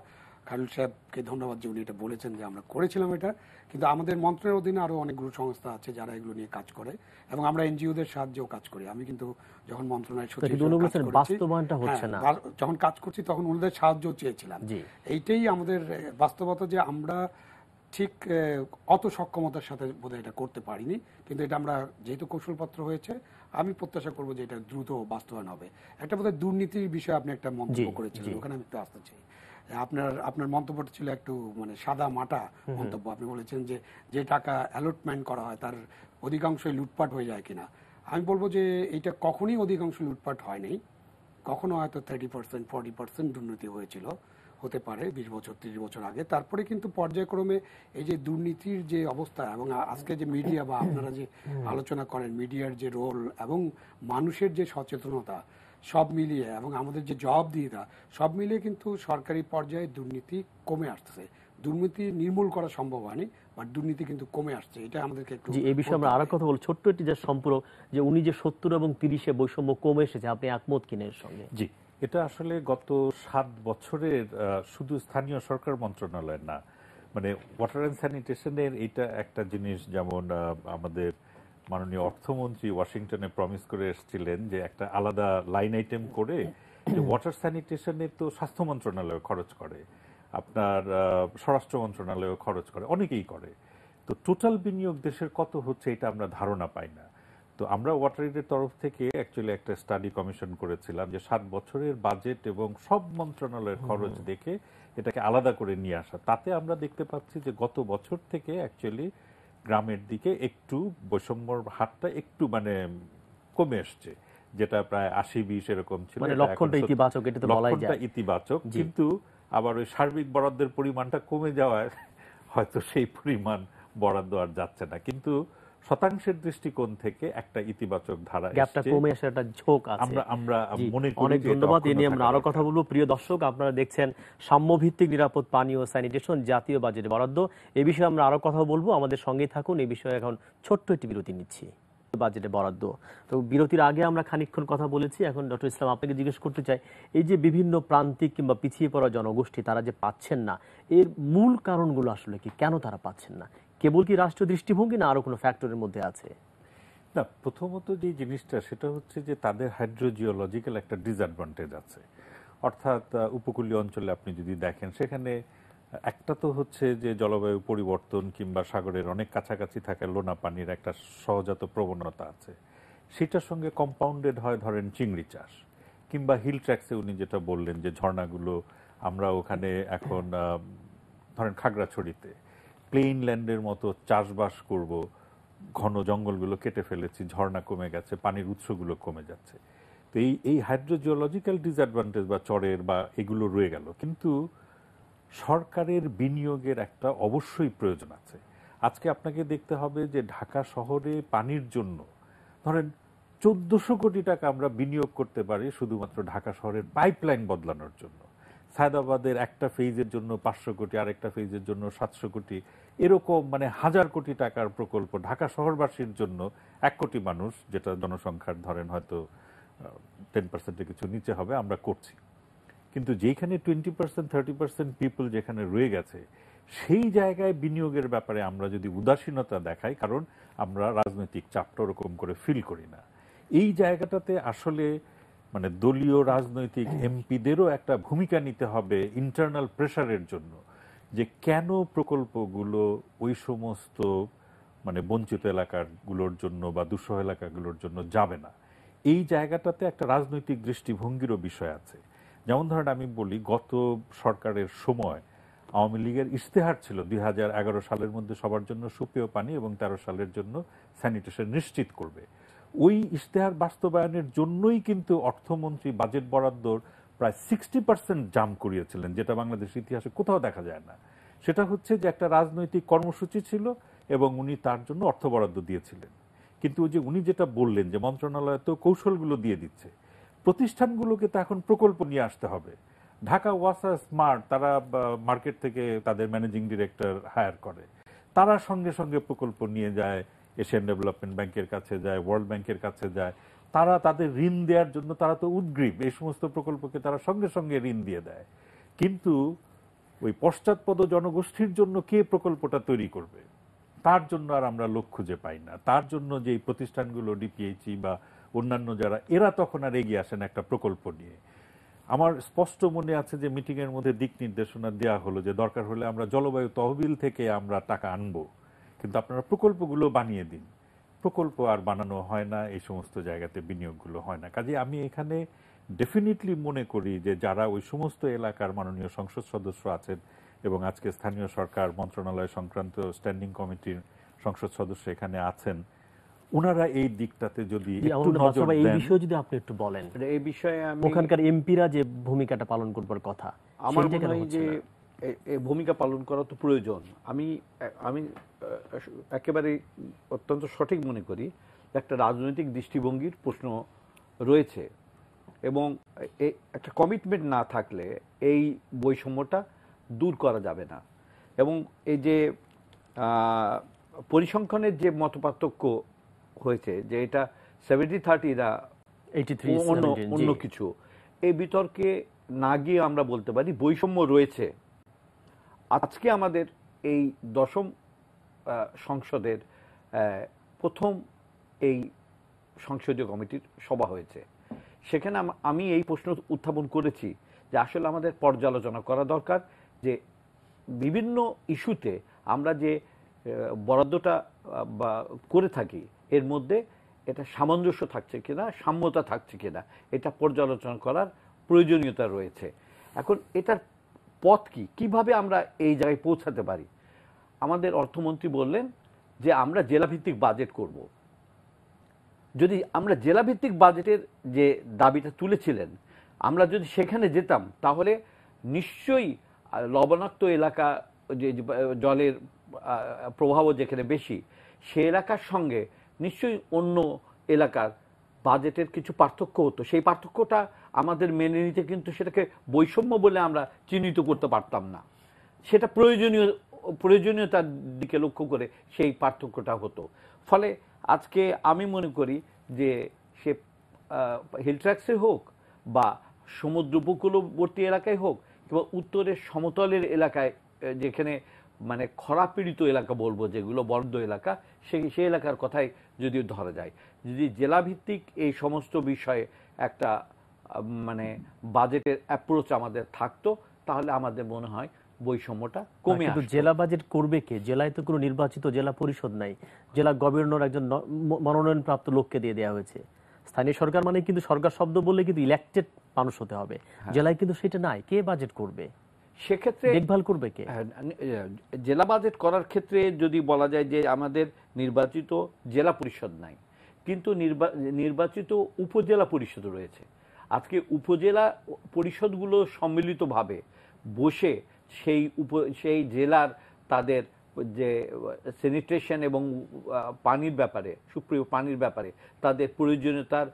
খারুল সাহেবকে ধন্যবাদ যে উনি এটা বলেছেন যে আমরা করেছিলাম এটা কিন্তু আমাদের মন্ত্রের অধীনে আরও অনেকগুলো সংস্থা আছে যারা এগুলো নিয়ে কাজ করে এবং আমরা এনজিওদের সাহায্যেও কাজ করি আমি কিন্তু যখন মন্ত্রণালয় সচিব হ্যাঁ, যখন কাজ করছি তখন ওনাদের সাহায্য চেয়েছিলাম এইটাই আমাদের বাস্তবতা যে আমরা ঠিক অত সক্ষমতার সাথে বোধহয় এটা করতে পারিনি কিন্তু এটা আমরা যেহেতু কৌশলপত্র হয়েছে আমি প্রত্যাশা করব যে এটা দ্রুত বাস্তবায়ন হবে একটা বোধহয় দুর্নীতির বিষয়ে আপনি একটা মন্তব্য করেছিলেন ওখানে আমি একটু আসতে চাই আপনার আপনার মন্তব্যটা ছিল একটু মানে সাদা মাটা মন্তব্য আপনি বলেছেন যে যে টাকা অ্যালটমেন্ট করা হয় তার অধিকাংশই লুটপাট হয়ে যায় কিনা আমি বলবো যে এটা কখনই অধিকাংশ লুটপাট হয়নি কখনো হয়তো থার্টি পার্সেন্ট ফর্টি পার্সেন্ট দুর্নীতি হয়েছিল হতে পারে বিশ বছর ত্রিশ বছর আগে তারপরে কিন্তু পর্যায়ক্রমে এই যে দুর্নীতির যে অবস্থা এবং আজকে যে মিডিয়া বা আপনারা যে আলোচনা করেন মিডিয়ার যে রোল এবং মানুষের যে সচেতনতা সব মিলিয়ে এবং আমাদের যে জবাব দিয়ে সব মিলিয়ে কিন্তু সরকারি পর্যায়ে দুর্নীতি কমে আসছে দুর্নীতি নির্মূল করা সম্ভব হয়নি বাট দুর্নীতি কিন্তু কমে আসছে এটা আমাদেরকে একটু এই বিষয়ে আমরা আরেক কথা বলি ছোট্ট একটি যা সম্পূরক যে উনি যে সত্তর এবং তিরিশে বৈষম্য কমে এসেছে আপনি একমত কিনের সঙ্গে জি এটা আসলে গত সাত বছরের শুধু স্থানীয় সরকার মন্ত্রণালয়ের না মানে ওয়াটার অ্যান্ড স্যানিটেশনের এটা একটা জিনিস যেমন আমাদের মাননীয় অর্থমন্ত্রী ওয়াশিংটনে প্রমিস করে এসেছিলেন যে একটা আলাদা লাইন আইটেম করে যে ওয়াটার স্যানিটেশনে তো স্বাস্থ্য মন্ত্রণালয় খরচ করে আপনার স্বরাষ্ট্র মন্ত্রণালয় খরচ করে অনেকেই করে তো টোটাল বিনিয়োগ দেশের কত হচ্ছে এটা আমরা ধারণা পাই না তো আমরা ওয়াটার তরফ থেকে অ্যাকচুয়ালি একটা স্টাডি কমিশন করেছিলাম যে সাত বছরের বাজেট এবং সব মন্ত্রণালয়ের খরচ দেখে এটাকে আলাদা করে নিয়ে আসা তাতে আমরা দেখতে পাচ্ছি যে গত বছর থেকে অ্যাকচুয়ালি গ্রামের দিকে একটু বৈষম্যর হারটা একটু মানে কমে আসছে যেটা প্রায় আশি বিশ এরকম ছিল মানে লক্ষণটা ইতিবাচক এটা তো বলাই যায় ইতিবাচক কিন্তু আবার ওই সার্বিক বরাদ্দের পরিমাণটা কমে যাওয়ায় হয়তো সেই পরিমাণ বরাদ্দ আর যাচ্ছে না কিন্তু শতাংশের দৃষ্টিকোণ থেকে একটা ইতিবাচক ধারা গ্যাপটা কমে আসে একটা ঝোঁক আছে আমরা আমরা মনে করি অনেক ধন্যবাদ এ নিয়ে আমরা আরো কথা বলবো প্রিয় দর্শক আপনারা দেখছেন সাম্যভিত্তিক নিরাপদ পানি ও স্যানিটেশন জাতীয় বাজেট বরাদ্দ এ বিষয়ে আমরা আরো কথা বলবো আমাদের সঙ্গে থাকুন এ বিষয়ে এখন ছোট্ট একটি বিরতি নিচ্ছি বাজেটে বরাদ্দ তো বিরতির আগে আমরা খানিক্ষণ কথা বলেছি এখন ডক্টর ইসলাম আপনাকে জিজ্ঞেস করতে চাই এই যে বিভিন্ন প্রান্তিক কিংবা পিছিয়ে পড়া জনগোষ্ঠী তারা যে পাচ্ছেন না এর মূল কারণগুলো আসলে কি কেন তারা পাচ্ছেন না কেবল কি রাষ্ট্র দৃষ্টিভঙ্গি না আরও কোনো ফ্যাক্টরের মধ্যে আছে না প্রথমত যে জিনিসটা সেটা হচ্ছে যে তাদের হাইড্রোজিওলজিক্যাল একটা ডিসঅ্যাডভান্টেজ আছে অর্থাৎ উপকূলীয় অঞ্চলে আপনি যদি দেখেন সেখানে একটা তো হচ্ছে যে জলবায়ু পরিবর্তন কিংবা সাগরের অনেক কাছাকাছি থাকা লোনা পানির একটা সহজাত প্রবণতা আছে সেটার সঙ্গে কম্পাউন্ডেড হয় ধরেন চিংড়ি চাষ কিংবা হিল ট্র্যাক্সে উনি যেটা বললেন যে ঝর্ণাগুলো আমরা ওখানে এখন ধরেন খাগড়াছড়িতে প্লেন ল্যান্ডের মতো চাষবাস করব ঘন জঙ্গলগুলো কেটে ফেলেছি ঝর্ণা কমে গেছে পানির উৎসগুলো কমে যাচ্ছে তো এই এই হাইড্রোজিওলজিক্যাল ডিসঅ্যাডভান্টেজ বা চরের বা এগুলো রয়ে গেল কিন্তু সরকারের বিনিয়োগের একটা অবশ্যই প্রয়োজন আছে আজকে আপনাকে দেখতে হবে যে ঢাকা শহরে পানির জন্য ধরেন চোদ্দশো কোটি টাকা আমরা বিনিয়োগ করতে পারি শুধুমাত্র ঢাকা শহরের পাইপলাইন বদলানোর জন্য সায়দাবাদের একটা ফেজের জন্য পাঁচশো কোটি আরেকটা ফেজের জন্য সাতশো কোটি এরকম মানে হাজার কোটি টাকার প্রকল্প ঢাকা শহরবাসীর জন্য এক কোটি মানুষ যেটা জনসংখ্যার ধরেন হয়তো টেন পার্সেন্টের কিছু নিচে হবে আমরা করছি কিন্তু যেখানে twenty percent thirty percent people যেখানে রয়ে গেছে সেই জায়গায় বিনিয়োগের ব্যাপারে আমরা যদি উদাসীনতা দেখাই কারণ আমরা রাজনৈতিক চাপটা ওরকম করে ফিল করি না এই জায়গাটাতে আসলে মানে দলীয় রাজনৈতিক এমপিদেরও একটা ভূমিকা নিতে হবে ইন্টারনাল প্রেশারের জন্য যে কেন প্রকল্পগুলো ওই সমস্ত মানে বঞ্চিত এলাকাগুলোর জন্য বা দুঃসহ এলাকাগুলোর জন্য যাবে না এই জায়গাটাতে একটা রাজনৈতিক দৃষ্টিভঙ্গিরও বিষয় আছে যেমন ধরেন আমি বলি গত সরকারের সময় আওয়ামী লীগের ইশতেহার ছিল দুই সালের মধ্যে সবার জন্য সুপেয় পানি এবং তেরো সালের জন্য স্যানিটেশন নিশ্চিত করবে ওই ইশতেহার বাস্তবায়নের জন্যই কিন্তু অর্থমন্ত্রী বাজেট বরাদ্দর প্রায় সিক্সটি পার্সেন্ট জাম করিয়েছিলেন যেটা বাংলাদেশের ইতিহাসে কোথাও দেখা যায় না সেটা হচ্ছে যে একটা রাজনৈতিক কর্মসূচি ছিল এবং উনি তার জন্য অর্থ বরাদ্দ দিয়েছিলেন কিন্তু ওই যে উনি যেটা বললেন যে মন্ত্রণালয় তো কৌশলগুলো দিয়ে দিচ্ছে প্রতিষ্ঠানগুলোকে তো এখন প্রকল্প নিয়ে আসতে হবে ঢাকা ওয়াসা স্মার্ট তারা মার্কেট থেকে তাদের ম্যানেজিং ডিরেক্টর হায়ার করে তারা সঙ্গে সঙ্গে প্রকল্প নিয়ে যায় এশিয়ান ডেভেলপমেন্ট ব্যাংকের কাছে যায় ওয়ার্ল্ড ব্যাংকের কাছে যায় তারা তাদের ঋণ দেওয়ার জন্য তারা তো উদ্গ্রীব এই সমস্ত প্রকল্পকে তারা সঙ্গে সঙ্গে ঋণ দিয়ে দেয় কিন্তু ওই পশ্চাৎপদ জনগোষ্ঠীর জন্য কে প্রকল্পটা তৈরি করবে তার জন্য আর আমরা লোক খুঁজে পাই না তার জন্য যে প্রতিষ্ঠানগুলো ডিপিএইচি e বা অন্যান্য যারা এরা তখন আর এগিয়ে আসেন একটা প্রকল্প নিয়ে আমার স্পষ্ট মনে আছে যে মিটিংয়ের মধ্যে দিক নির্দেশনা দেওয়া হলো যে দরকার হলে আমরা জলবায়ু তহবিল থেকে আমরা টাকা আনবো কিন্তু আপনারা প্রকল্পগুলো বানিয়ে দিন প্রকল্প আর বানানো হয় না এই সমস্ত জায়গাতে বিনিয়োগগুলো হয় না কাজে আমি এখানে ডেফিনেটলি মনে করি যে যারা ওই সমস্ত এলাকার মাননীয় সংসদ সদস্য আছেন এবং আজকে স্থানীয় সরকার মন্ত্রণালয় সংক্রান্ত স্ট্যান্ডিং কমিটির সংসদ সদস্য এখানে আছেন ওনারা এই দিকটাতে যদি এই বিষয়ে যদি আপনি একটু বলেন মানে এই বিষয়ে ওখানকার এমপিরা যে ভূমিকাটা পালন করবার কথা আমার মনে হয় যে ভূমিকা পালন করা তো প্রয়োজন আমি আমি একেবারে অত্যন্ত সঠিক মনে করি একটা রাজনৈতিক দৃষ্টিভঙ্গির প্রশ্ন রয়েছে এবং একটা কমিটমেন্ট না থাকলে এই বৈষম্যটা দূর করা যাবে না এবং এই যে পরিসংখ্যানের যে মত হয়েছে যে এটা সেভেন্টি থার্টি না অন্য অন্য কিছু এই বিতর্কে না গিয়ে আমরা বলতে পারি বৈষম্য রয়েছে আজকে আমাদের এই দশম সংসদের প্রথম এই সংসদীয় কমিটির সভা হয়েছে সেখানে আমি এই প্রশ্ন উত্থাপন করেছি যে আসলে আমাদের পর্যালোচনা করা দরকার যে বিভিন্ন ইস্যুতে আমরা যে বরাদ্দটা বা করে থাকি এর মধ্যে এটা সামঞ্জস্য থাকছে কিনা সাম্যতা থাকছে কিনা এটা পর্যালোচনা করার প্রয়োজনীয়তা রয়েছে এখন এটার পথ কি কিভাবে আমরা এই জায়গায় পৌঁছাতে পারি আমাদের অর্থমন্ত্রী বললেন যে আমরা জেলাভিত্তিক বাজেট করব যদি আমরা জেলাভিত্তিক বাজেটের যে দাবিটা তুলেছিলেন আমরা যদি সেখানে যেতাম তাহলে নিশ্চয়ই লবণাক্ত এলাকা যে জলের প্রভাবও যেখানে বেশি সে এলাকার সঙ্গে নিশ্চয়ই অন্য এলাকার বাজেটের কিছু পার্থক্য হতো সেই পার্থক্যটা আমাদের মেনে নিতে কিন্তু সেটাকে বৈষম্য বলে আমরা চিহ্নিত করতে পারতাম না সেটা প্রয়োজনীয় প্রয়োজনীয়তার দিকে লক্ষ্য করে সেই পার্থক্যটা হতো ফলে আজকে আমি মনে করি যে সে হিলট্র্যাক্সে হোক বা সমুদ্র উপকূলবর্তী এলাকায় হোক কিংবা উত্তরের সমতলের এলাকায় যেখানে মানে খরাপীড়িত এলাকা বলবো যেগুলো বর্ধ এলাকা সেই সেই এলাকার কথাই যদিও ধরা যায় যদি জেলাভিত্তিক এই সমস্ত বিষয়ে একটা মানে বাজেটের অ্যাপ্রোচ আমাদের থাকতো তাহলে আমাদের মনে হয় বৈষম্যটা কমে কিন্তু জেলা বাজেট করবে কে জেলায় তো কোনো নির্বাচিত জেলা পরিষদ নাই জেলা গভর্নর একজন মনোনয়ন প্রাপ্ত লোককে দিয়ে দেওয়া হয়েছে স্থানীয় সরকার মানে কিন্তু সরকার শব্দ বললে কিন্তু ইলেকটেড মানুষ হতে হবে হ্যাঁ। জেলায় কিন্তু সেটা নাই কে বাজেট করবে সেক্ষেত্রে দেখভাল করবে কে হ্যাঁ, মানে, জেলা বাজেট করার ক্ষেত্রে যদি বলা যায় যে আমাদের নির্বাচিত জেলা পরিষদ নাই কিন্তু নির্বাচিত উপজেলা পরিষদ রয়েছে আজকে উপজেলা পরিষদগুলো সম্মিলিতভাবে বসে সেই উপ সেই জেলার তাদের যে স্যানিটেশন এবং পানির ব্যাপারে সুপ্রিয় পানির ব্যাপারে তাদের প্রয়োজনীয়তার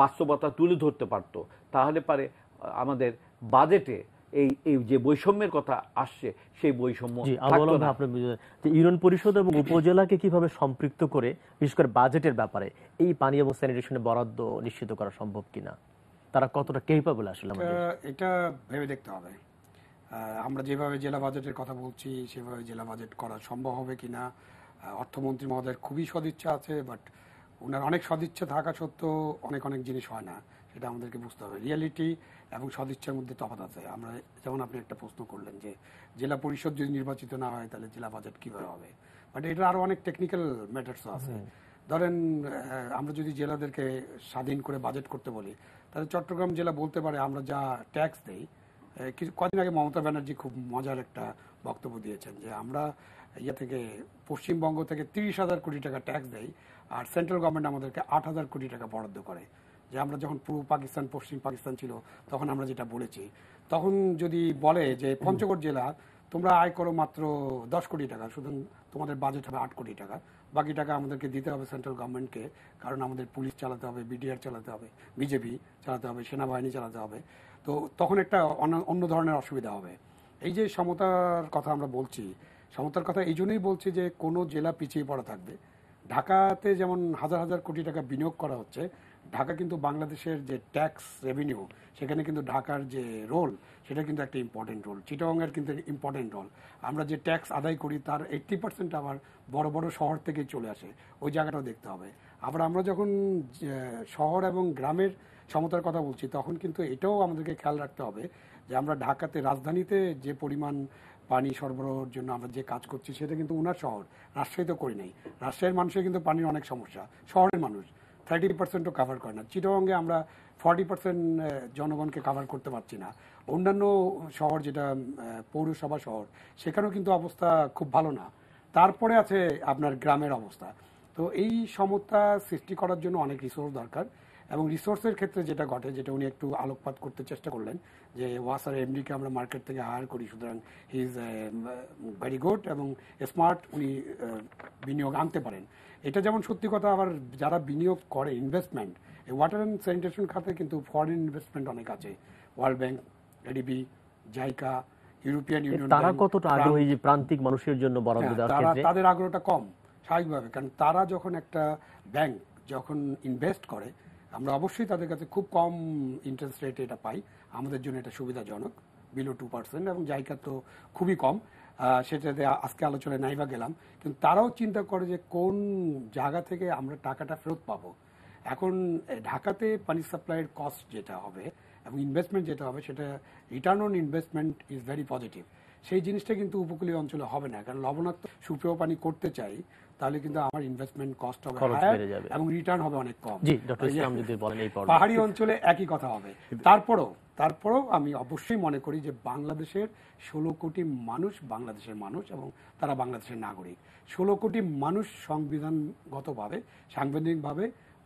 বাস্তবতা তুলে ধরতে পারত তাহলে পারে আমাদের বাজেটে এই এই যে বৈষম্যের কথা আসছে সেই বৈষম্য ইউনিয়ন পরিষদ এবং উপজেলাকে কিভাবে সম্পৃক্ত করে বিশেষ করে বাজেটের ব্যাপারে এই পানি এবং স্যানিটেশনের বরাদ্দ নিশ্চিত করা সম্ভব কিনা তারা কতটা কেপাবল আসলে এটা ভেবে দেখতে হবে আমরা যেভাবে জেলা বাজেটের কথা বলছি সেভাবে জেলা বাজেট করা সম্ভব হবে কিনা অর্থমন্ত্রী মহোদয়ের খুবই সদিচ্ছা আছে বাট ওনার অনেক সদিচ্ছা থাকা সত্ত্বেও অনেক অনেক জিনিস হয় না সেটা আমাদেরকে বুঝতে হবে রিয়েলিটি এবং সদিচ্ছার মধ্যে তফাত আছে আমরা যেমন আপনি একটা প্রশ্ন করলেন যে জেলা পরিষদ যদি নির্বাচিত না হয় তাহলে জেলা বাজেট কিভাবে হবে বাট এটা আরো অনেক টেকনিক্যাল ম্যাটার্সও আছে ধরেন আমরা যদি জেলাদেরকে স্বাধীন করে বাজেট করতে বলি তাহলে চট্টগ্রাম জেলা বলতে পারে আমরা যা ট্যাক্স দেই কিছু কদিন আগে মমতা ব্যানার্জি খুব মজার একটা বক্তব্য দিয়েছেন যে আমরা ইয়ে থেকে পশ্চিমবঙ্গ থেকে তিরিশ হাজার কোটি টাকা ট্যাক্স দেয় আর সেন্ট্রাল গভর্নমেন্ট আমাদেরকে আট হাজার কোটি টাকা বরাদ্দ করে যে আমরা যখন পূর্ব পাকিস্তান পশ্চিম পাকিস্তান ছিল তখন আমরা যেটা বলেছি তখন যদি বলে যে পঞ্চগড় জেলা তোমরা আয় করো মাত্র দশ কোটি টাকা সুতরাং তোমাদের বাজেট হবে আট কোটি টাকা বাকি টাকা আমাদেরকে দিতে হবে সেন্ট্রাল গভর্নমেন্টকে কারণ আমাদের পুলিশ চালাতে হবে বিডিআর চালাতে হবে বিজেপি চালাতে হবে সেনাবাহিনী চালাতে হবে তো তখন একটা অন্য ধরনের অসুবিধা হবে এই যে সমতার কথা আমরা বলছি সমতার কথা এই জন্যই বলছি যে কোনো জেলা পিছিয়ে পড়া থাকবে ঢাকাতে যেমন হাজার হাজার কোটি টাকা বিনিয়োগ করা হচ্ছে ঢাকা কিন্তু বাংলাদেশের যে ট্যাক্স রেভিনিউ সেখানে কিন্তু ঢাকার যে রোল সেটা কিন্তু একটা ইম্পর্টেন্ট রোল চিটাগংয়ের কিন্তু ইম্পর্টেন্ট রোল আমরা যে ট্যাক্স আদায় করি তার এইট্টি পার্সেন্ট আবার বড় বড় শহর থেকে চলে আসে ওই জায়গাটাও দেখতে হবে আবার আমরা যখন শহর এবং গ্রামের সমতার কথা বলছি তখন কিন্তু এটাও আমাদেরকে খেয়াল রাখতে হবে যে আমরা ঢাকাতে রাজধানীতে যে পরিমাণ পানি সরবরাহের জন্য আমরা যে কাজ করছি সেটা কিন্তু উনার শহর রাজশাহী তো করি নাই রাজশাহীর মানুষের কিন্তু পানির অনেক সমস্যা শহরের মানুষ থার্টি পার্সেন্টও কাভার করে না চিটাগঙ্গে আমরা ফর্টি পার্সেন্ট জনগণকে কাভার করতে পারছি না অন্যান্য শহর যেটা পৌরসভা শহর সেখানেও কিন্তু অবস্থা খুব ভালো না তারপরে আছে আপনার গ্রামের অবস্থা তো এই সমতা সৃষ্টি করার জন্য অনেক রিসোর্স দরকার এবং রিসোর্সের ক্ষেত্রে যেটা ঘটে যেটা উনি একটু আলোকপাত করতে চেষ্টা করলেন যে ওয়াসার এমডিকে আমরা মার্কেট থেকে হায়ার করি সুতরাং হি ইজ ভেরি গুড এবং স্মার্ট উনি বিনিয়োগ আনতে পারেন এটা যেমন সত্যি কথা আবার যারা বিনিয়োগ করে ইনভেস্টমেন্ট এই ওয়াটার অ্যান্ড স্যানিটেশন খাতে কিন্তু ফরেন ইনভেস্টমেন্ট অনেক আছে World Bank ADB JICA European Union তারা কতটা আগ্রহী যে প্রান্তিক মানুষের জন্য বরাদ্দ হ্যাঁ, দেওয়ার ক্ষেত্রে তারা তাদের আগ্রহটা কম স্বাভাবিকভাবে কারণ তারা যখন একটা ব্যাংক যখন ইনভেস্ট করে আমরা অবশ্যই তাদের কাছে খুব কম ইন্টারেস্ট রেটে এটা পাই আমাদের জন্য এটা সুবিধাজনক বিলো টু পার্সেন্ট এবং জায়গা তো খুবই কম সেটাতে আজকে আলোচনায় নাইবা গেলাম কিন্তু তারাও চিন্তা করে যে কোন জায়গা থেকে আমরা টাকাটা ফেরত পাব এখন ঢাকাতে পানি সাপ্লাইয়ের কস্ট যেটা হবে এবং ইনভেস্টমেন্ট যেটা হবে সেটা return on investment is very positive সেই জিনিসটা কিন্তু উপকূলীয় অঞ্চলে হবে না কারণ লবণাক্ত সুপেয় পানি করতে চাই তাহলে কিন্তু আমার ইনভেস্টমেন্ট কস্ট হবে এবং রিটার্ন হবে অনেক কম পাহাড়ি অঞ্চলে একই কথা হবে তারপরও তারপরেও আমি অবশ্যই মনে করি যে বাংলাদেশের ষোলো কোটি মানুষ বাংলাদেশের মানুষ এবং তারা বাংলাদেশের নাগরিক ষোলো কোটি মানুষ সংবিধানগতভাবে সাংবিধানিকভাবে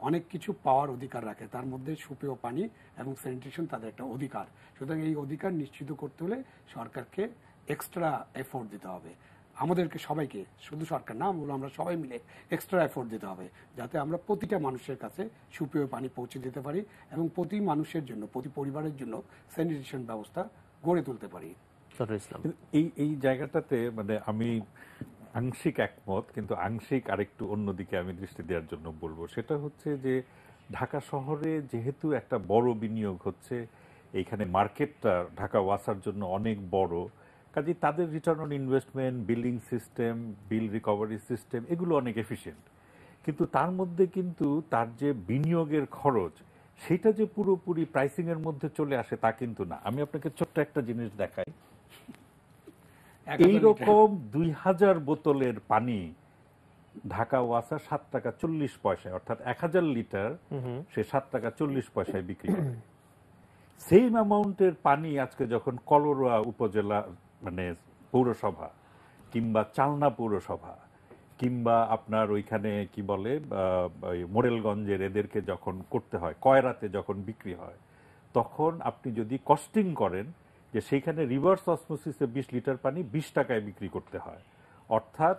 অনেক কিছু পাওয়ার অধিকার রাখে তার মধ্যে সুপেয় পানি এবং স্যানিটেশন তাদের একটা অধিকার সুতরাং এই অধিকার নিশ্চিত করতে হলে সরকারকে এক্সট্রা এফোর্ট দিতে হবে আমাদেরকে সবাইকে শুধু সরকার না আমগুলো আমরা সবাই মিলে এক্সট্রা এফোর্ট দিতে হবে যাতে আমরা প্রতিটা মানুষের কাছে সুপেয় পানি পৌঁছে দিতে পারি এবং প্রতি মানুষের জন্য প্রতি পরিবারের জন্য স্যানিটেশন ব্যবস্থা গড়ে তুলতে পারি এই এই জায়গাটাতে মানে আমি আংশিক একমত কিন্তু আংশিক আরেকটু অন্যদিকে আমি দৃষ্টি দেওয়ার জন্য বলবো সেটা হচ্ছে যে ঢাকা শহরে যেহেতু একটা বড় বিনিয়োগ হচ্ছে এইখানে মার্কেটটা ঢাকা ওয়াসার জন্য অনেক বড় কাজে তাদের return on investment building system bill recovery system এগুলো অনেক এফিসিয়েন্ট কিন্তু তার মধ্যে কিন্তু তার যে বিনিয়োগের খরচ সেটা যে পুরোপুরি প্রাইসিং এর মধ্যে চলে আসে তা কিন্তু না আমি আপনাকে ছোট্ট একটা জিনিস দেখাই এইরকম দুই হাজার বোতলের পানি ঢাকা ওয়াসা সাত টাকা চল্লিশ পয়সায় অর্থাৎ এক হাজার লিটার সে সাত টাকা চল্লিশ পয়সায় বিক্রি করে সেম অ্যামাউন্টের পানি আজকে যখন কলরোয়া উপজেলা মানে পৌরসভা কিংবা চালনা পৌরসভা কিংবা আপনার ওইখানে কি বলে মোরেলগঞ্জের এদেরকে যখন করতে হয় কয়রাতে যখন বিক্রি হয় তখন আপনি যদি কস্টিং করেন যে সেইখানে রিভার্স অসমোসিসে বিশ লিটার পানি বিশ টাকায় বিক্রি করতে হয় অর্থাৎ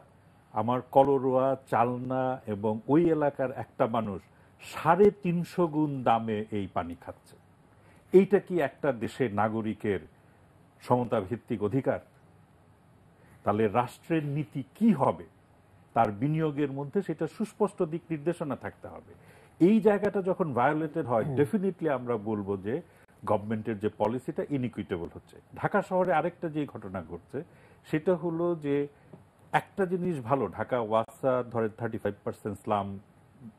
আমার কলরোয়া চালনা এবং ওই এলাকার একটা মানুষ সাড়ে তিনশো গুণ দামে এই পানি খাচ্ছে এইটা কি একটা দেশের নাগরিকের সমতা ভিত্তিক অধিকার তাহলে রাষ্ট্রের নীতি কি হবে তার বিনিয়োগের মধ্যে সেটা সুস্পষ্ট দিক নির্দেশনা থাকতে হবে এই জায়গাটা যখন ভায়োলেটেড হয় ডেফিনেটলি আমরা বলবো যে গভর্নমেন্টের যে পলিসিটা ইনিকুইটেবল হচ্ছে ঢাকা শহরে আরেকটা যে ঘটনা ঘটছে সেটা হলো যে একটা জিনিস ভালো ঢাকা ওয়াসা ধরে থার্টি ফাইভ পার্সেন্ট স্লাম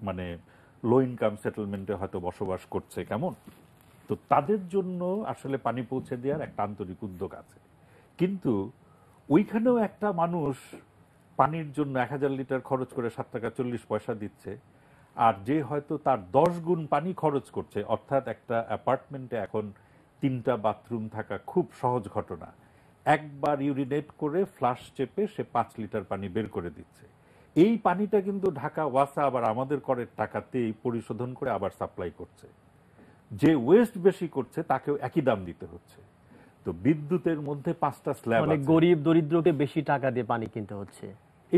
মানে লো ইনকাম সেটেলমেন্টে হয়তো বসবাস করছে কেমন তো তাদের জন্য আসলে পানি পৌঁছে দেওয়ার একটা আন্তরিক উদ্যোগ আছে কিন্তু ওইখানেও একটা মানুষ পানির জন্য এক হাজার লিটার খরচ করে সাত টাকা চল্লিশ পয়সা দিচ্ছে আর যে হয়তো তার দশ গুণ পানি খরচ করছে অর্থাৎ একটা অ্যাপার্টমেন্টে এখন তিনটা বাথরুম থাকা খুব সহজ ঘটনা একবার ইউরিনেট করে ফ্লাশ চেপে সে পাঁচ লিটার পানি বের করে দিচ্ছে এই পানিটা কিন্তু ঢাকা ওয়াসা আবার আমাদের করের টাকাতেই পরিশোধন করে আবার সাপ্লাই করছে যে ওয়েস্ট বেশি করছে তাকেও একই দাম দিতে হচ্ছে তো বিদ্যুতের মধ্যে পাঁচটা স্ল্যাব মানে গরিব দরিদ্রকে বেশি টাকা দিয়ে পানি কিনতে হচ্ছে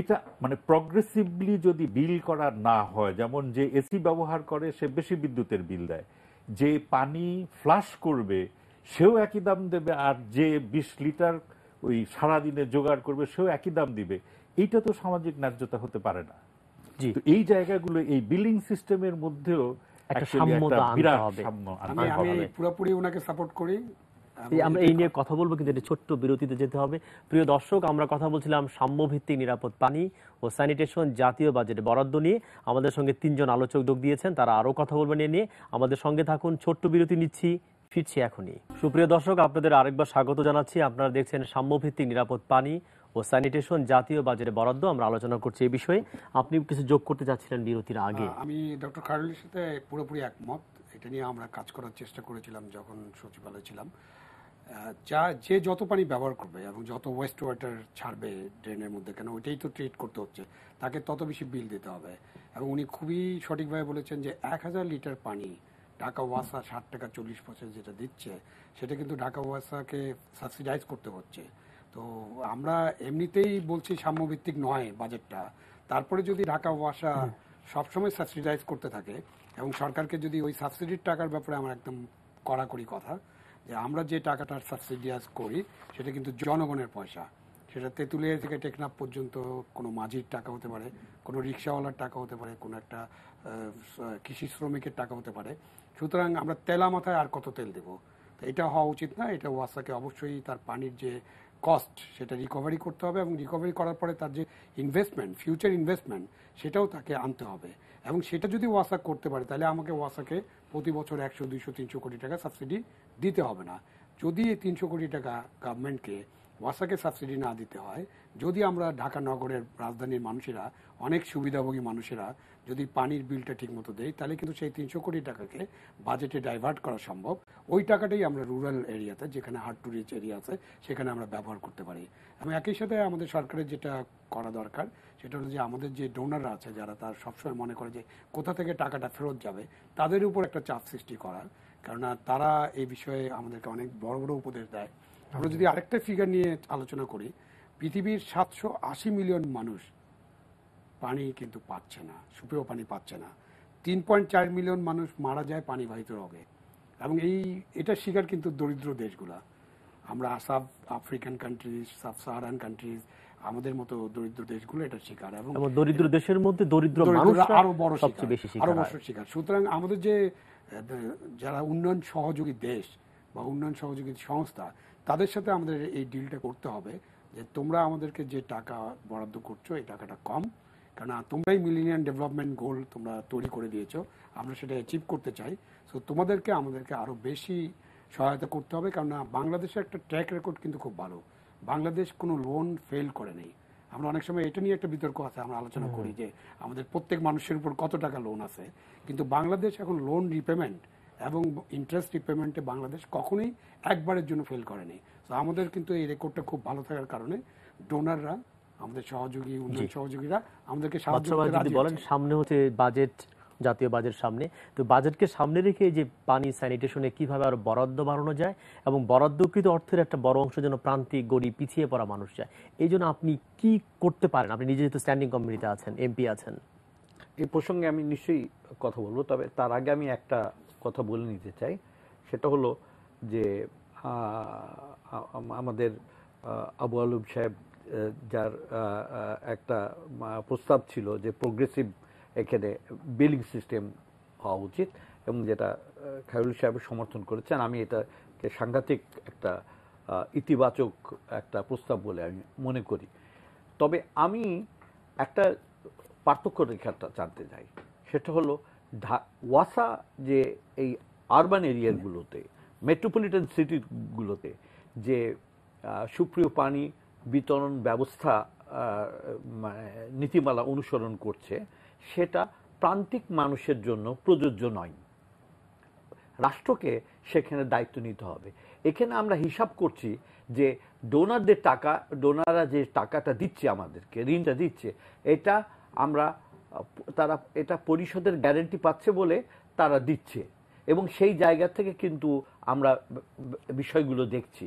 এটা মানে প্রগ্রেসিভলি যদি বিল করা না হয় যেমন যে এসি ব্যবহার করে সে বেশি বিদ্যুতের বিল দেয় যে পানি ফ্লাশ করবে সেও একই দাম দেবে আর যে বিশ লিটার ওই সারাদিনে জোগাড় করবে সেও একই দাম দিবে এইটা তো সামাজিক ন্যায্যতা হতে পারে না এই জায়গাগুলো এই বিলিং সিস্টেমের মধ্যেও আমরা এই নিয়ে কথা বলবো কিন্তু ছোট্ট বিরতিতে যেতে হবে প্রিয় দর্শক আমরা কথা বলছিলাম নিরাপদ পানি ও স্যানিটেশন জাতীয় বরাদ্দ নিয়ে আমাদের সঙ্গে তিনজন আলোচক যোগ দিয়েছেন তারা আরো কথা বলবেন এ নিয়ে আমাদের সঙ্গে থাকুন ছোট্ট বিরতি নিচ্ছি ফিরছি এখনই সুপ্রিয় দর্শক আপনাদের আরেকবার স্বাগত জানাচ্ছি আপনারা দেখছেন সাম্যভিত্তিক নিরাপদ পানি ও স্যানিটেশন জাতীয় বাজারে বরাদ্দ আমরা আলোচনা করছি এই বিষয়ে আপনি কিছু যোগ করতে চাচ্ছিলেন বিরতির আগে আমি ডক্টর খারুলের সাথে পুরোপুরি একমত এটা নিয়ে আমরা কাজ করার চেষ্টা করেছিলাম যখন সচিবালয় ছিলাম যা যে যত পানি ব্যবহার করবে এবং যত ওয়েস্ট ওয়াটার ছাড়বে ড্রেনের মধ্যে কেন ওইটাই তো ট্রিট করতে হচ্ছে তাকে তত বেশি বিল দিতে হবে এবং উনি খুবই সঠিকভাবে বলেছেন যে এক হাজার লিটার পানি ঢাকা ওয়াসা ষাট টাকা চল্লিশ পয়সা যেটা দিচ্ছে সেটা কিন্তু ঢাকা ওয়াসাকে সাবসিডাইজ করতে হচ্ছে তো আমরা এমনিতেই বলছি সাম্যভিত্তিক নয় বাজেটটা তারপরে যদি ঢাকা ওয়াসা সবসময় সাবসিডাইজ করতে থাকে এবং সরকারকে যদি ওই সাবসিডির টাকার ব্যাপারে আমার একদম কড়াকড়ি কথা যে আমরা যে টাকাটার সাবসিডিয়াইজ করি সেটা কিন্তু জনগণের পয়সা সেটা তেঁতুলিয়া থেকে টেকনাফ পর্যন্ত কোনো মাঝির টাকা হতে পারে কোনো রিক্সাওয়ালার টাকা হতে পারে কোনো একটা কৃষি শ্রমিকের টাকা হতে পারে সুতরাং আমরা তেলা মাথায় আর কত তেল দেবো এটা হওয়া উচিত না এটা ওয়াসাকে অবশ্যই তার পানির যে কস্ট সেটা রিকভারি করতে হবে এবং রিকভারি করার পরে তার যে ইনভেস্টমেন্ট ফিউচার ইনভেস্টমেন্ট সেটাও তাকে আনতে হবে এবং সেটা যদি ওয়াসাক করতে পারে তাহলে আমাকে ওয়াসাকে প্রতি বছর একশো দুইশো তিনশো কোটি টাকা সাবসিডি দিতে হবে না যদি এই তিনশো কোটি টাকা গভর্নমেন্টকে ওয়াসাকে সাবসিডি না দিতে হয় যদি আমরা ঢাকা নগরের রাজধানীর মানুষেরা অনেক সুবিধাভোগী মানুষেরা যদি পানির বিলটা ঠিকমতো দেয় তাহলে কিন্তু সেই তিনশো কোটি টাকাকে বাজেটে ডাইভার্ট করা সম্ভব ওই টাকাটাই আমরা রুরাল এরিয়াতে যেখানে হার্ড টু রিচ এরিয়া আছে সেখানে আমরা ব্যবহার করতে পারি এবং একই সাথে আমাদের সরকারের যেটা করা দরকার সেটা হলো যে আমাদের যে ডোনাররা আছে যারা তার সবসময় মনে করে যে কোথা থেকে টাকাটা ফেরত যাবে তাদের উপর একটা চাপ সৃষ্টি করার কেননা তারা এই বিষয়ে আমাদেরকে অনেক বড় বড় উপদেশ দেয় আমরা যদি আরেকটা ফিগার নিয়ে আলোচনা করি পৃথিবীর সাতশো আশি মিলিয়ন মানুষ পানি কিন্তু পাচ্ছে না সুপেয় পানি পাচ্ছে না তিন পয়েন্ট চার মিলিয়ন মানুষ মারা যায় পানিবাহিত রোগে এবং এই এটা শিকার কিন্তু দরিদ্র দেশগুলা আমরা sub African countries sub Saharan countries আমাদের মতো দরিদ্র দেশগুলো এটা শিকার এবং দরিদ্র দেশের মধ্যে দরিদ্র আরো বড় সবচেয়ে বেশি আরো বড় শিকার সুতরাং আমাদের যে যারা উন্নয়ন সহযোগী দেশ বা উন্নয়ন সহযোগী সংস্থা তাদের সাথে আমাদের এই ডিলটা করতে হবে যে তোমরা আমাদেরকে যে টাকা বরাদ্দ করছো এই টাকাটা কম কেননা তোমরাই মিলিনিয়াম ডেভেলপমেন্ট গোল তোমরা তৈরি করে দিয়েছ আমরা সেটা অ্যাচিভ করতে চাই সো তোমাদেরকে আমাদেরকে আরও বেশি সহায়তা করতে হবে কেননা বাংলাদেশের একটা ট্র্যাক রেকর্ড কিন্তু খুব ভালো বাংলাদেশ কোনো লোন ফেল করে নেই আমরা অনেক সময় এটা নিয়ে একটা বিতর্ক আছে আমরা আলোচনা করি যে আমাদের প্রত্যেক মানুষের উপর কত টাকা লোন আছে কিন্তু বাংলাদেশ এখন লোন রিপেমেন্ট এবং ইন্টারেস্ট রিপেমেন্টে বাংলাদেশ কখনোই একবারের জন্য ফেল করেনি তো আমাদের কিন্তু এই রেকর্ডটা খুব ভালো থাকার কারণে ডোনাররা আমাদের সহযোগী উন্নয়ন সহযোগীরা আমাদেরকে সাহায্য বলেন সামনে হচ্ছে বাজেট জাতীয় বাজেট সামনে তো বাজেটকে সামনে রেখে যে পানি স্যানিটেশনে কিভাবে আরো বরাদ্দ বাড়ানো যায় এবং বরাদ্দকৃত অর্থের একটা বড় অংশ যেন প্রান্তিক গরিব পিছিয়ে পড়া মানুষ যায় এই জন্য আপনি কি করতে পারেন আপনি নিজে যেহেতু স্ট্যান্ডিং কমিটিতে আছেন এমপি আছেন এই প্রসঙ্গে আমি নিশ্চয়ই কথা বলবো তবে তার আগে আমি একটা কথা বলে নিতে চাই সেটা হলো যে আমাদের আবু আলুব সাহেব যার একটা প্রস্তাব ছিল যে প্রোগ্রেসিভ এখানে বিলিং সিস্টেম হওয়া উচিত এবং যেটা খায়রুল সাহেব সমর্থন করেছেন আমি এটাকে সাংঘাতিক একটা ইতিবাচক একটা প্রস্তাব বলে আমি মনে করি তবে আমি একটা পার্থক্য রেখাটা জানতে চাই সেটা হলো ঢা ওয়াসা যে এই আরবান এরিয়াগুলোতে মেট্রোপলিটন সিটিগুলোতে যে সুপ্রিয় পানি বিতরণ ব্যবস্থা মানে নীতিমালা অনুসরণ করছে সেটা প্রান্তিক মানুষের জন্য প্রযোজ্য নয় রাষ্ট্রকে সেখানে দায়িত্ব নিতে হবে এখানে আমরা হিসাব করছি যে ডোনারদের টাকা ডোনাররা যে টাকাটা দিচ্ছে আমাদেরকে ঋণটা দিচ্ছে এটা আমরা তারা এটা পরিষদের গ্যারেন্টি পাচ্ছে বলে তারা দিচ্ছে এবং সেই জায়গা থেকে কিন্তু আমরা বিষয়গুলো দেখছি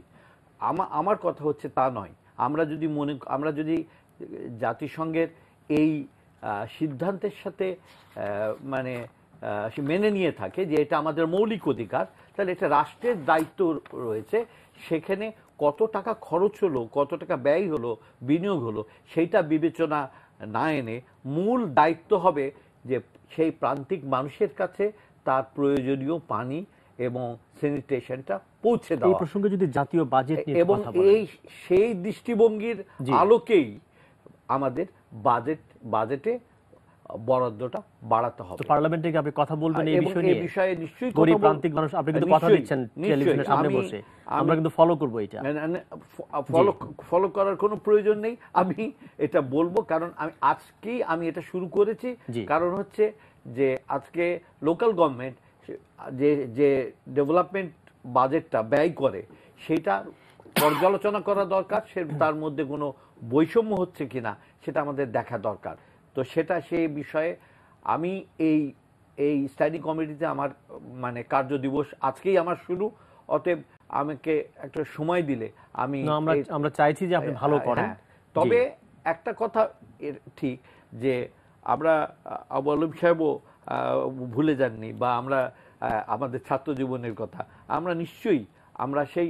আমার কথা হচ্ছে তা নয় আমরা যদি মনে আমরা যদি জাতিসংঘের এই সিদ্ধান্তের সাথে মানে মেনে নিয়ে থাকে যে এটা আমাদের মৌলিক অধিকার তাহলে এটা রাষ্ট্রের দায়িত্ব রয়েছে সেখানে কত টাকা খরচ হলো কত টাকা ব্যয় হলো বিনিয়োগ হলো সেইটা বিবেচনা না এনে মূল দায়িত্ব হবে যে সেই প্রান্তিক মানুষের কাছে তার প্রয়োজনীয় পানি এবং স্যানিটেশনটা পৌঁছে দেওয়া এই প্রসঙ্গে যদি জাতীয় বাজেট এবং এই সেই দৃষ্টিভঙ্গির আলোকেই আমাদের বাজেট বাজেটে বরাদ্দটা বাড়াতে হবে পার্লামেন্টে আপনি কথা বলবেন এই হ্যাঁ, বিষয়ে এই বিষয়ে নিশ্চয়ই কথা বলবেন প্রান্তিক মানুষ আপনি কিন্তু কথা দিচ্ছেন টেলিভিশনের সামনে বসে আমরা কিন্তু ফলো করব এটা ফলো ফলো করার কোনো প্রয়োজন নেই আমি এটা বলবো কারণ আমি আজকেই আমি এটা শুরু করেছি কারণ হচ্ছে যে আজকে লোকাল গভর্নমেন্ট যে যে ডেভেলপমেন্ট বাজেটটা ব্যয় করে সেটা পর্যালোচনা করা দরকার সে তার মধ্যে কোনো বৈষম্য হচ্ছে কিনা সেটা আমাদের দেখা দরকার তো সেটা সেই বিষয়ে আমি এই এই স্টাডি কমিটিতে আমার মানে কার্য দিবস আজকেই আমার শুরু অতএব আমাকে একটা সময় দিলে আমি আমরা চাইছি যে আপনি ভালো করেন হ্যাঁ, তবে একটা কথা ঠিক যে আমরা আবু আলম সাহেবও ভুলে যাননি বা আমরা আমাদের ছাত্র জীবনের কথা আমরা নিশ্চয়ই আমরা সেই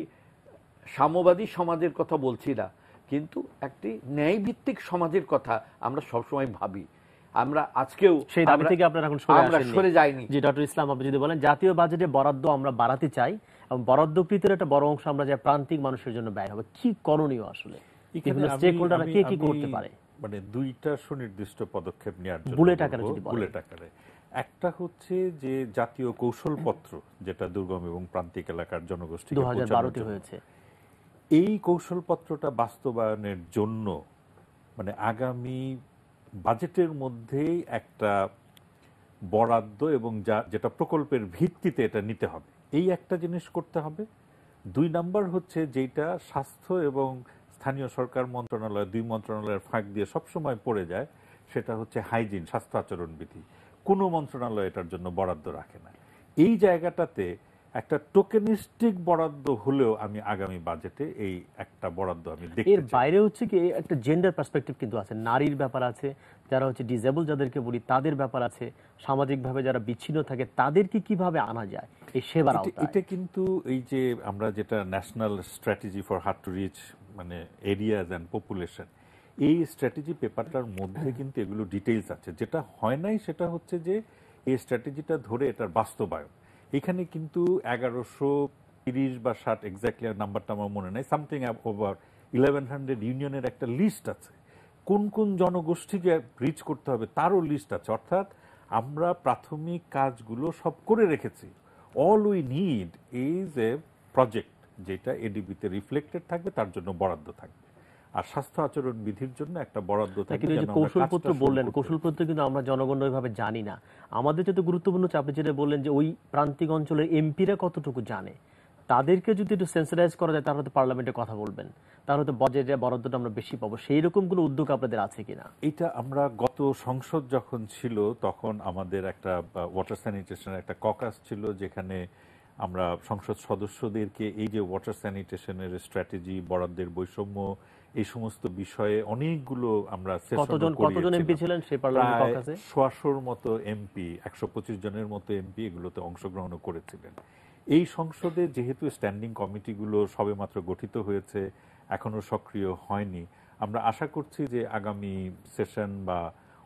সাম্যবাদী সমাজের কথা বলছি না কিন্তু একটি ন্যায়ভিত্তিক সমাজের কথা আমরা সবসময় ভাবি আমরা আজকেও সেই দাবি থেকে আপনারা এখন সরে আসেন সরে যাইনি জি ডক্টর ইসলাম আপনি যদি বলেন জাতীয় বাজেটে বরাদ্দ আমরা বাড়াতে চাই এবং বরাদ্দকৃতের একটা বড় অংশ আমরা যে প্রান্তিক মানুষের জন্য ব্যয় হবে কি করণীয় আসলে স্টেকহোল্ডাররা কে কি করতে পারে মানে দুইটা সুনির্দিষ্ট পদক্ষেপ নেওয়ার জন্য বুলেট আকারে যদি বুলেট আকারে একটা হচ্ছে যে জাতীয় কৌশলপত্র যেটা দুর্গম এবং প্রান্তিক এলাকার জনগোষ্ঠী দু হয়েছে এই কৌশলপত্রটা বাস্তবায়নের জন্য মানে আগামী বাজেটের মধ্যে একটা বরাদ্দ এবং যা যেটা প্রকল্পের ভিত্তিতে এটা নিতে হবে এই একটা জিনিস করতে হবে দুই নাম্বার হচ্ছে যেটা স্বাস্থ্য এবং স্থানীয় সরকার মন্ত্রণালয় দুই মন্ত্রণালয়ের ফাঁক দিয়ে সবসময় পড়ে যায় সেটা হচ্ছে হাইজিন স্বাস্থ্য আচরণ বিধি কোনো মন্ত্রণালয় এটার জন্য বরাদ্দ রাখে না এই জায়গাটাতে একটা টোকেনিস্টিক বরাদ্দ হলেও আমি আগামী বাজেটে এই একটা বরাদ্দ আমি দেখি এর বাইরে হচ্ছে কি একটা জেন্ডার পার্সপেক্টিভ কিন্তু আছে নারীর ব্যাপার আছে যারা হচ্ছে ডিজেবল যাদেরকে বলি তাদের ব্যাপার আছে সামাজিকভাবে যারা বিচ্ছিন্ন থাকে তাদেরকে কিভাবে আনা যায় এই সেবার এটা কিন্তু এই যে আমরা যেটা national strategy for hard to reach মানে এরিয়াজ অ্যান্ড পপুলেশন এই স্ট্র্যাটেজি পেপারটার মধ্যে কিন্তু এগুলো ডিটেলস আছে যেটা হয় নাই সেটা হচ্ছে যে এই স্ট্র্যাটেজিটা ধরে এটার বাস্তবায়ন এখানে কিন্তু এগারোশো তিরিশ বা ষাট এক্স্যাক্টলি নাম্বারটা আমার মনে নাই সামথিং ওভার ইলেভেন হান্ড্রেড ইউনিয়নের একটা লিস্ট আছে কোন কোন জনগোষ্ঠীকে রিচ করতে হবে তারও লিস্ট আছে অর্থাৎ আমরা প্রাথমিক কাজগুলো সব করে রেখেছি all we need is a project যেটা এডিবিতে রিফ্লেক্টেড থাকবে তার জন্য বরাদ্দ থাকবে আর স্বাস্থ্য আচরণ বিধির জন্য একটা বরাদ্দ থাকে কৌশলপত্র বললেন কৌশলপত্র কিন্তু আমরা জনগণ ওইভাবে জানি না আমাদের যেহেতু গুরুত্বপূর্ণ চাপে যেটা বললেন যে ওই প্রান্তিক অঞ্চলের এমপিরা কতটুকু জানে তাদেরকে যদি একটু সেন্সিটাইজ করা যায় তারা হয়তো পার্লামেন্টে কথা বলবেন তাহলে হয়তো বাজেটে বরাদ্দটা আমরা বেশি পাবো সেই রকম কোনো উদ্যোগ আপনাদের আছে কিনা এটা আমরা গত সংসদ যখন ছিল তখন আমাদের একটা ওয়াটার স্যানিটেশনের একটা ককাস ছিল যেখানে আমরা সংসদ সদস্যদেরকে এই যে ওয়াটার স্যানিটেশনের স্ট্র্যাটেজি বরাদ্দের বৈষম্য এই সমস্ত বিষয়ে অনেকগুলো আমরা কতজন কতজন এমপি ছিলেন সেই পার্লামেন্টের কক্সে সোয়াশোর মতো এমপি 125 জনের মতো এমপি এগুলোতে অংশগ্রহণ করেছিলেন এই সংসদে যেহেতু স্ট্যান্ডিং কমিটিগুলো সবেমাত্র গঠিত হয়েছে এখনো সক্রিয় হয়নি আমরা আশা করছি যে আগামী সেশন বা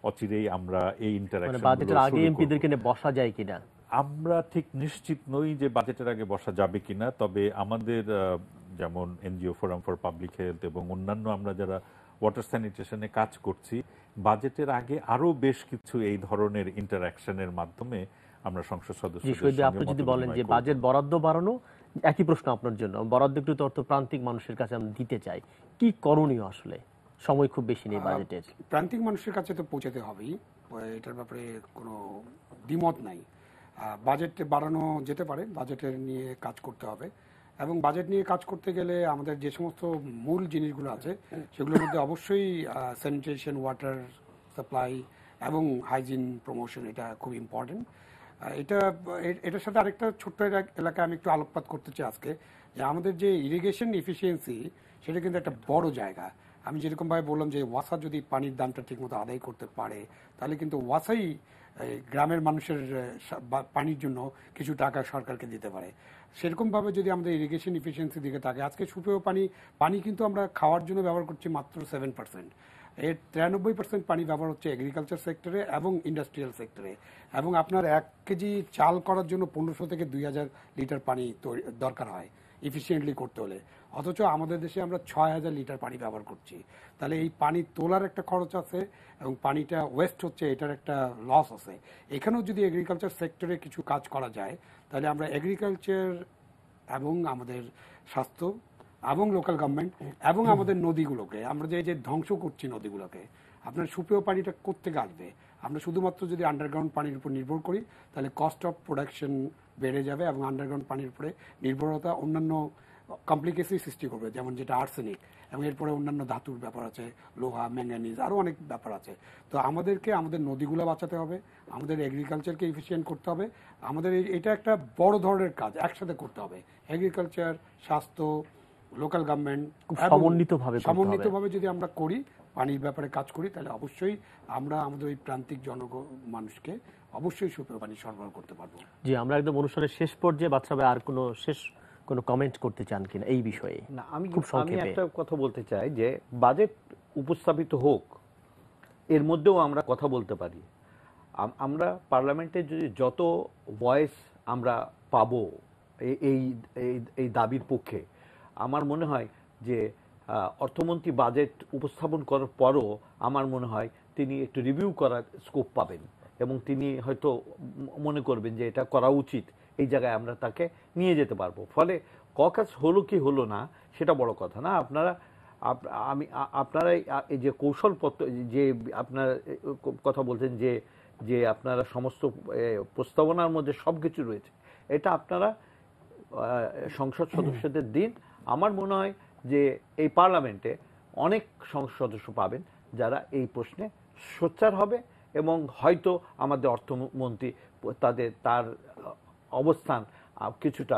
অচিরেই আমরা এই ইন্টারঅ্যাকশন মানে বাজেটের আগে এমপিদেরকে বসা যায় কিনা আমরা ঠিক নিশ্চিত নই যে বাজেটের আগে বসা যাবে কিনা তবে আমাদের যেমন NGO forum for public health এবং অন্যান্য আমরা যারা ওয়াটার স্যানিটেশনে কাজ করছি বাজেটের আগে আরও বেশ কিছু এই ধরনের ইন্টারাকশনের মাধ্যমে আমরা সংসদ সদস্য আপনি যদি বলেন যে বাজেট বরাদ্দ বাড়ানো একই প্রশ্ন আপনার জন্য বরাদ্দ বরাদ্দকৃত অর্থ প্রান্তিক মানুষের কাছে আমি দিতে চাই কি করণীয় আসলে সময় খুব বেশি নেই বাজেটের প্রান্তিক মানুষের কাছে তো পৌঁছাতে হবেই এটার ব্যাপারে কোনো দ্বিমত নাই বাজেট বাড়ানো যেতে পারে বাজেটের নিয়ে কাজ করতে হবে এবং বাজেট নিয়ে কাজ করতে গেলে আমাদের যে সমস্ত মূল জিনিসগুলো আছে সেগুলোর মধ্যে অবশ্যই স্যানিটেশন ওয়াটার সাপ্লাই এবং হাইজিন প্রমোশন এটা খুব ইম্পর্টেন্ট এটা এটার সাথে আরেকটা ছোট্ট এলাকায় আমি একটু আলোকপাত করতে চাই আজকে যে আমাদের যে ইরিগেশন ইফিসিয়েন্সি সেটা কিন্তু একটা বড় জায়গা আমি যেরকমভাবে বললাম যে ওয়াসা যদি পানির দামটা ঠিকমতো আদায় করতে পারে তাহলে কিন্তু ওয়াসাই গ্রামের মানুষের পানির জন্য কিছু টাকা সরকারকে দিতে পারে সেরকমভাবে যদি আমাদের ইরিগেশন ইফিসিয়েন্সির দিকে থাকে আজকে সুপেয় পানি পানি কিন্তু আমরা খাওয়ার জন্য ব্যবহার করছি মাত্র সেভেন পার্সেন্ট এর তিরানব্বই পার্সেন্ট পানি ব্যবহার হচ্ছে এগ্রিকালচার সেক্টরে এবং ইন্ডাস্ট্রিয়াল সেক্টরে এবং আপনার এক কেজি চাল করার জন্য পনেরোশো থেকে দুই হাজার লিটার পানি দরকার হয় ইফিসিয়েন্টলি করতে হলে অথচ আমাদের দেশে আমরা ছয় হাজার লিটার পানি ব্যবহার করছি তাহলে এই পানি তোলার একটা খরচ আছে এবং পানিটা ওয়েস্ট হচ্ছে এটার একটা লস আছে এখানেও যদি এগ্রিকালচার সেক্টরে কিছু কাজ করা যায় তাহলে আমরা এগ্রিকালচার এবং আমাদের স্বাস্থ্য এবং লোকাল গভর্নমেন্ট এবং আমাদের নদীগুলোকে আমরা যে যে ধ্বংস করছি নদীগুলোকে আপনার সুপেয় পানিটা করতে আসবে আমরা শুধুমাত্র যদি আন্ডারগ্রাউন্ড পানির উপর নির্ভর করি তাহলে কস্ট অফ প্রোডাকশন বেড়ে যাবে এবং আন্ডারগ্রাউন্ড পানির উপরে নির্ভরতা অন্যান্য কমপ্লিকেসি সৃষ্টি করবে যেমন যেটা আর্সেনিক এবং এরপরে অন্যান্য ধাতুর ব্যাপার আছে লোহা ম্যাঙ্গানিজ আরও অনেক ব্যাপার আছে তো আমাদেরকে আমাদের নদীগুলো বাঁচাতে হবে আমাদের এগ্রিকালচারকে ইফিসিয়েন্ট করতে হবে আমাদের এটা একটা বড় ধরনের কাজ একসাথে করতে হবে এগ্রিকালচার স্বাস্থ্য লোকাল গভর্নমেন্ট সমন্বিতভাবে সমন্বিতভাবে যদি আমরা করি পানির ব্যাপারে কাজ করি তাহলে অবশ্যই আমরা আমাদের ওই প্রান্তিক জনগণ মানুষকে অবশ্যই সুপেয় পানি সরবরাহ করতে পারবো জি আমরা একদম অনুষ্ঠানের শেষ পর্যায়ে বাচ্চা আর কোনো শেষ কোনো কমেন্ট করতে চান কিনা এই বিষয়ে না আমি খুব আমি একটা কথা বলতে চাই যে বাজেট উপস্থাপিত হোক এর মধ্যেও আমরা কথা বলতে পারি আমরা পার্লামেন্টে যদি যত ভয়েস আমরা পাবো এই এই দাবির পক্ষে আমার মনে হয় যে অর্থমন্ত্রী বাজেট উপস্থাপন করার পরও আমার মনে হয় তিনি একটু রিভিউ করার স্কোপ পাবেন এবং তিনি হয়তো মনে করবেন যে এটা করা উচিত এই জায়গায় আমরা তাকে নিয়ে যেতে পারবো ফলে ককাস হলো কি হলো না সেটা বড় কথা না আপনারা আমি আপনারা এই যে কৌশলপত্র যে আপনার কথা বলছেন যে যে আপনারা সমস্ত প্রস্তাবনার মধ্যে সব কিছু রয়েছে এটা আপনারা সংসদ সদস্যদের দিন আমার মনে হয় যে এই পার্লামেন্টে অনেক সংসদ সদস্য পাবেন যারা এই প্রশ্নে সোচ্চার হবে এবং হয়তো আমাদের অর্থমন্ত্রী তাদের তার অবস্থান কিছুটা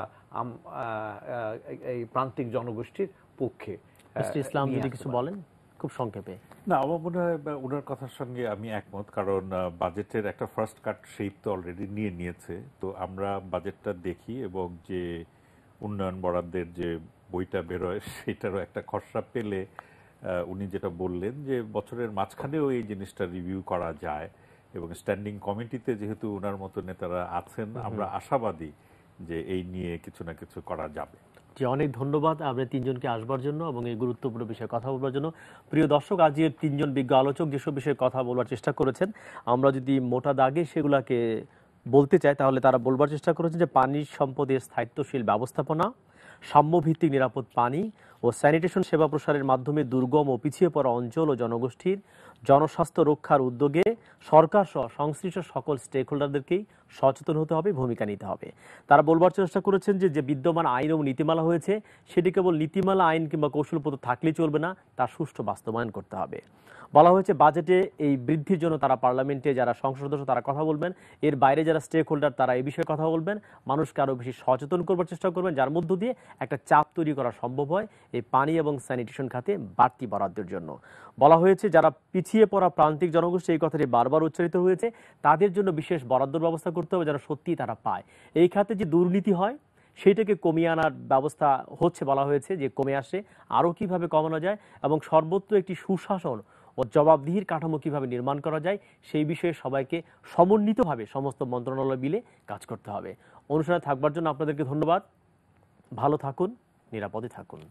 এই প্রান্তিক জনগোষ্ঠীর পক্ষে ইসলাম যদি কিছু বলেন খুব সংক্ষেপে না আমার মনে হয় ওনার কথার সঙ্গে আমি একমত কারণ বাজেটের একটা ফার্স্ট কাট শেপ তো অলরেডি নিয়ে নিয়েছে তো আমরা বাজেটটা দেখি এবং যে উন্নয়ন বরাদ্দের যে বইটা বেরোয় সেটারও একটা খসড়া পেলে উনি যেটা বললেন যে বছরের মাঝখানেও এই জিনিসটা রিভিউ করা যায় এবং স্ট্যান্ডিং কমিটিতে যেহেতু ওনার মতো নেতারা আছেন আমরা আশাবাদী যে এই নিয়ে কিছু না কিছু করা যাবে জি অনেক ধন্যবাদ আমরা তিনজনকে আসবার জন্য এবং এই গুরুত্বপূর্ণ বিষয়ে কথা বলবার জন্য প্রিয় দর্শক আজ যে তিনজন বিজ্ঞ আলোচক যেসব বিষয়ে কথা বলার চেষ্টা করেছেন আমরা যদি মোটা দাগে সেগুলাকে বলতে চাই তাহলে তারা বলবার চেষ্টা করেছেন যে পানির সম্পদের স্থায়িত্বশীল ব্যবস্থাপনা সাম্যভিত্তিক নিরাপদ পানি ও স্যানিটেশন সেবা প্রসারের মাধ্যমে দুর্গম ও পিছিয়ে পড়া অঞ্চল ও জনগোষ্ঠীর জনস্বাস্থ্য রক্ষার উদ্যোগে সরকার সহ সংশ্লিষ্ট সকল স্টেক হোল্ডারদেরকেই সচেতন হতে হবে ভূমিকা নিতে হবে তারা বলবার চেষ্টা করেছেন যে যে বিদ্যমান আইন এবং নীতিমালা হয়েছে সেটি কেবল নীতিমালা আইন কিংবা কৌশলপত থাকলেই চলবে না তার সুষ্ঠু বাস্তবায়ন করতে হবে বলা হয়েছে বাজেটে এই বৃদ্ধির জন্য তারা পার্লামেন্টে যারা সংসদ সদস্য তারা কথা বলবেন এর বাইরে যারা স্টেক হোল্ডার তারা এই বিষয়ে কথা বলবেন মানুষকে আরও বেশি সচেতন করবার চেষ্টা করবেন যার মধ্য দিয়ে একটা চাপ তৈরি করা সম্ভব হয় এই পানি এবং স্যানিটেশন খাতে বাড়তি বরাদ্দের জন্য বলা হয়েছে যারা পিছিয়ে পড়া প্রান্তিক জনগোষ্ঠী এই কথাটি বারবার উচ্চারিত হয়েছে তাদের জন্য বিশেষ বরাদ্দর ব্যবস্থা করতে হবে যারা সত্যি তারা পায় এই খাতে যে দুর্নীতি হয় সেটাকে কমিয়ে আনার ব্যবস্থা হচ্ছে বলা হয়েছে যে কমে আসে আরও কীভাবে কমানো যায় এবং সর্বত্র একটি সুশাসন ও জবাবদিহির কাঠামো কীভাবে নির্মাণ করা যায় সেই বিষয়ে সবাইকে সমন্বিতভাবে সমস্ত মন্ত্রণালয় মিলে কাজ করতে হবে অনুষ্ঠানে থাকবার জন্য আপনাদেরকে ধন্যবাদ ভালো থাকুন নিরাপদে থাকুন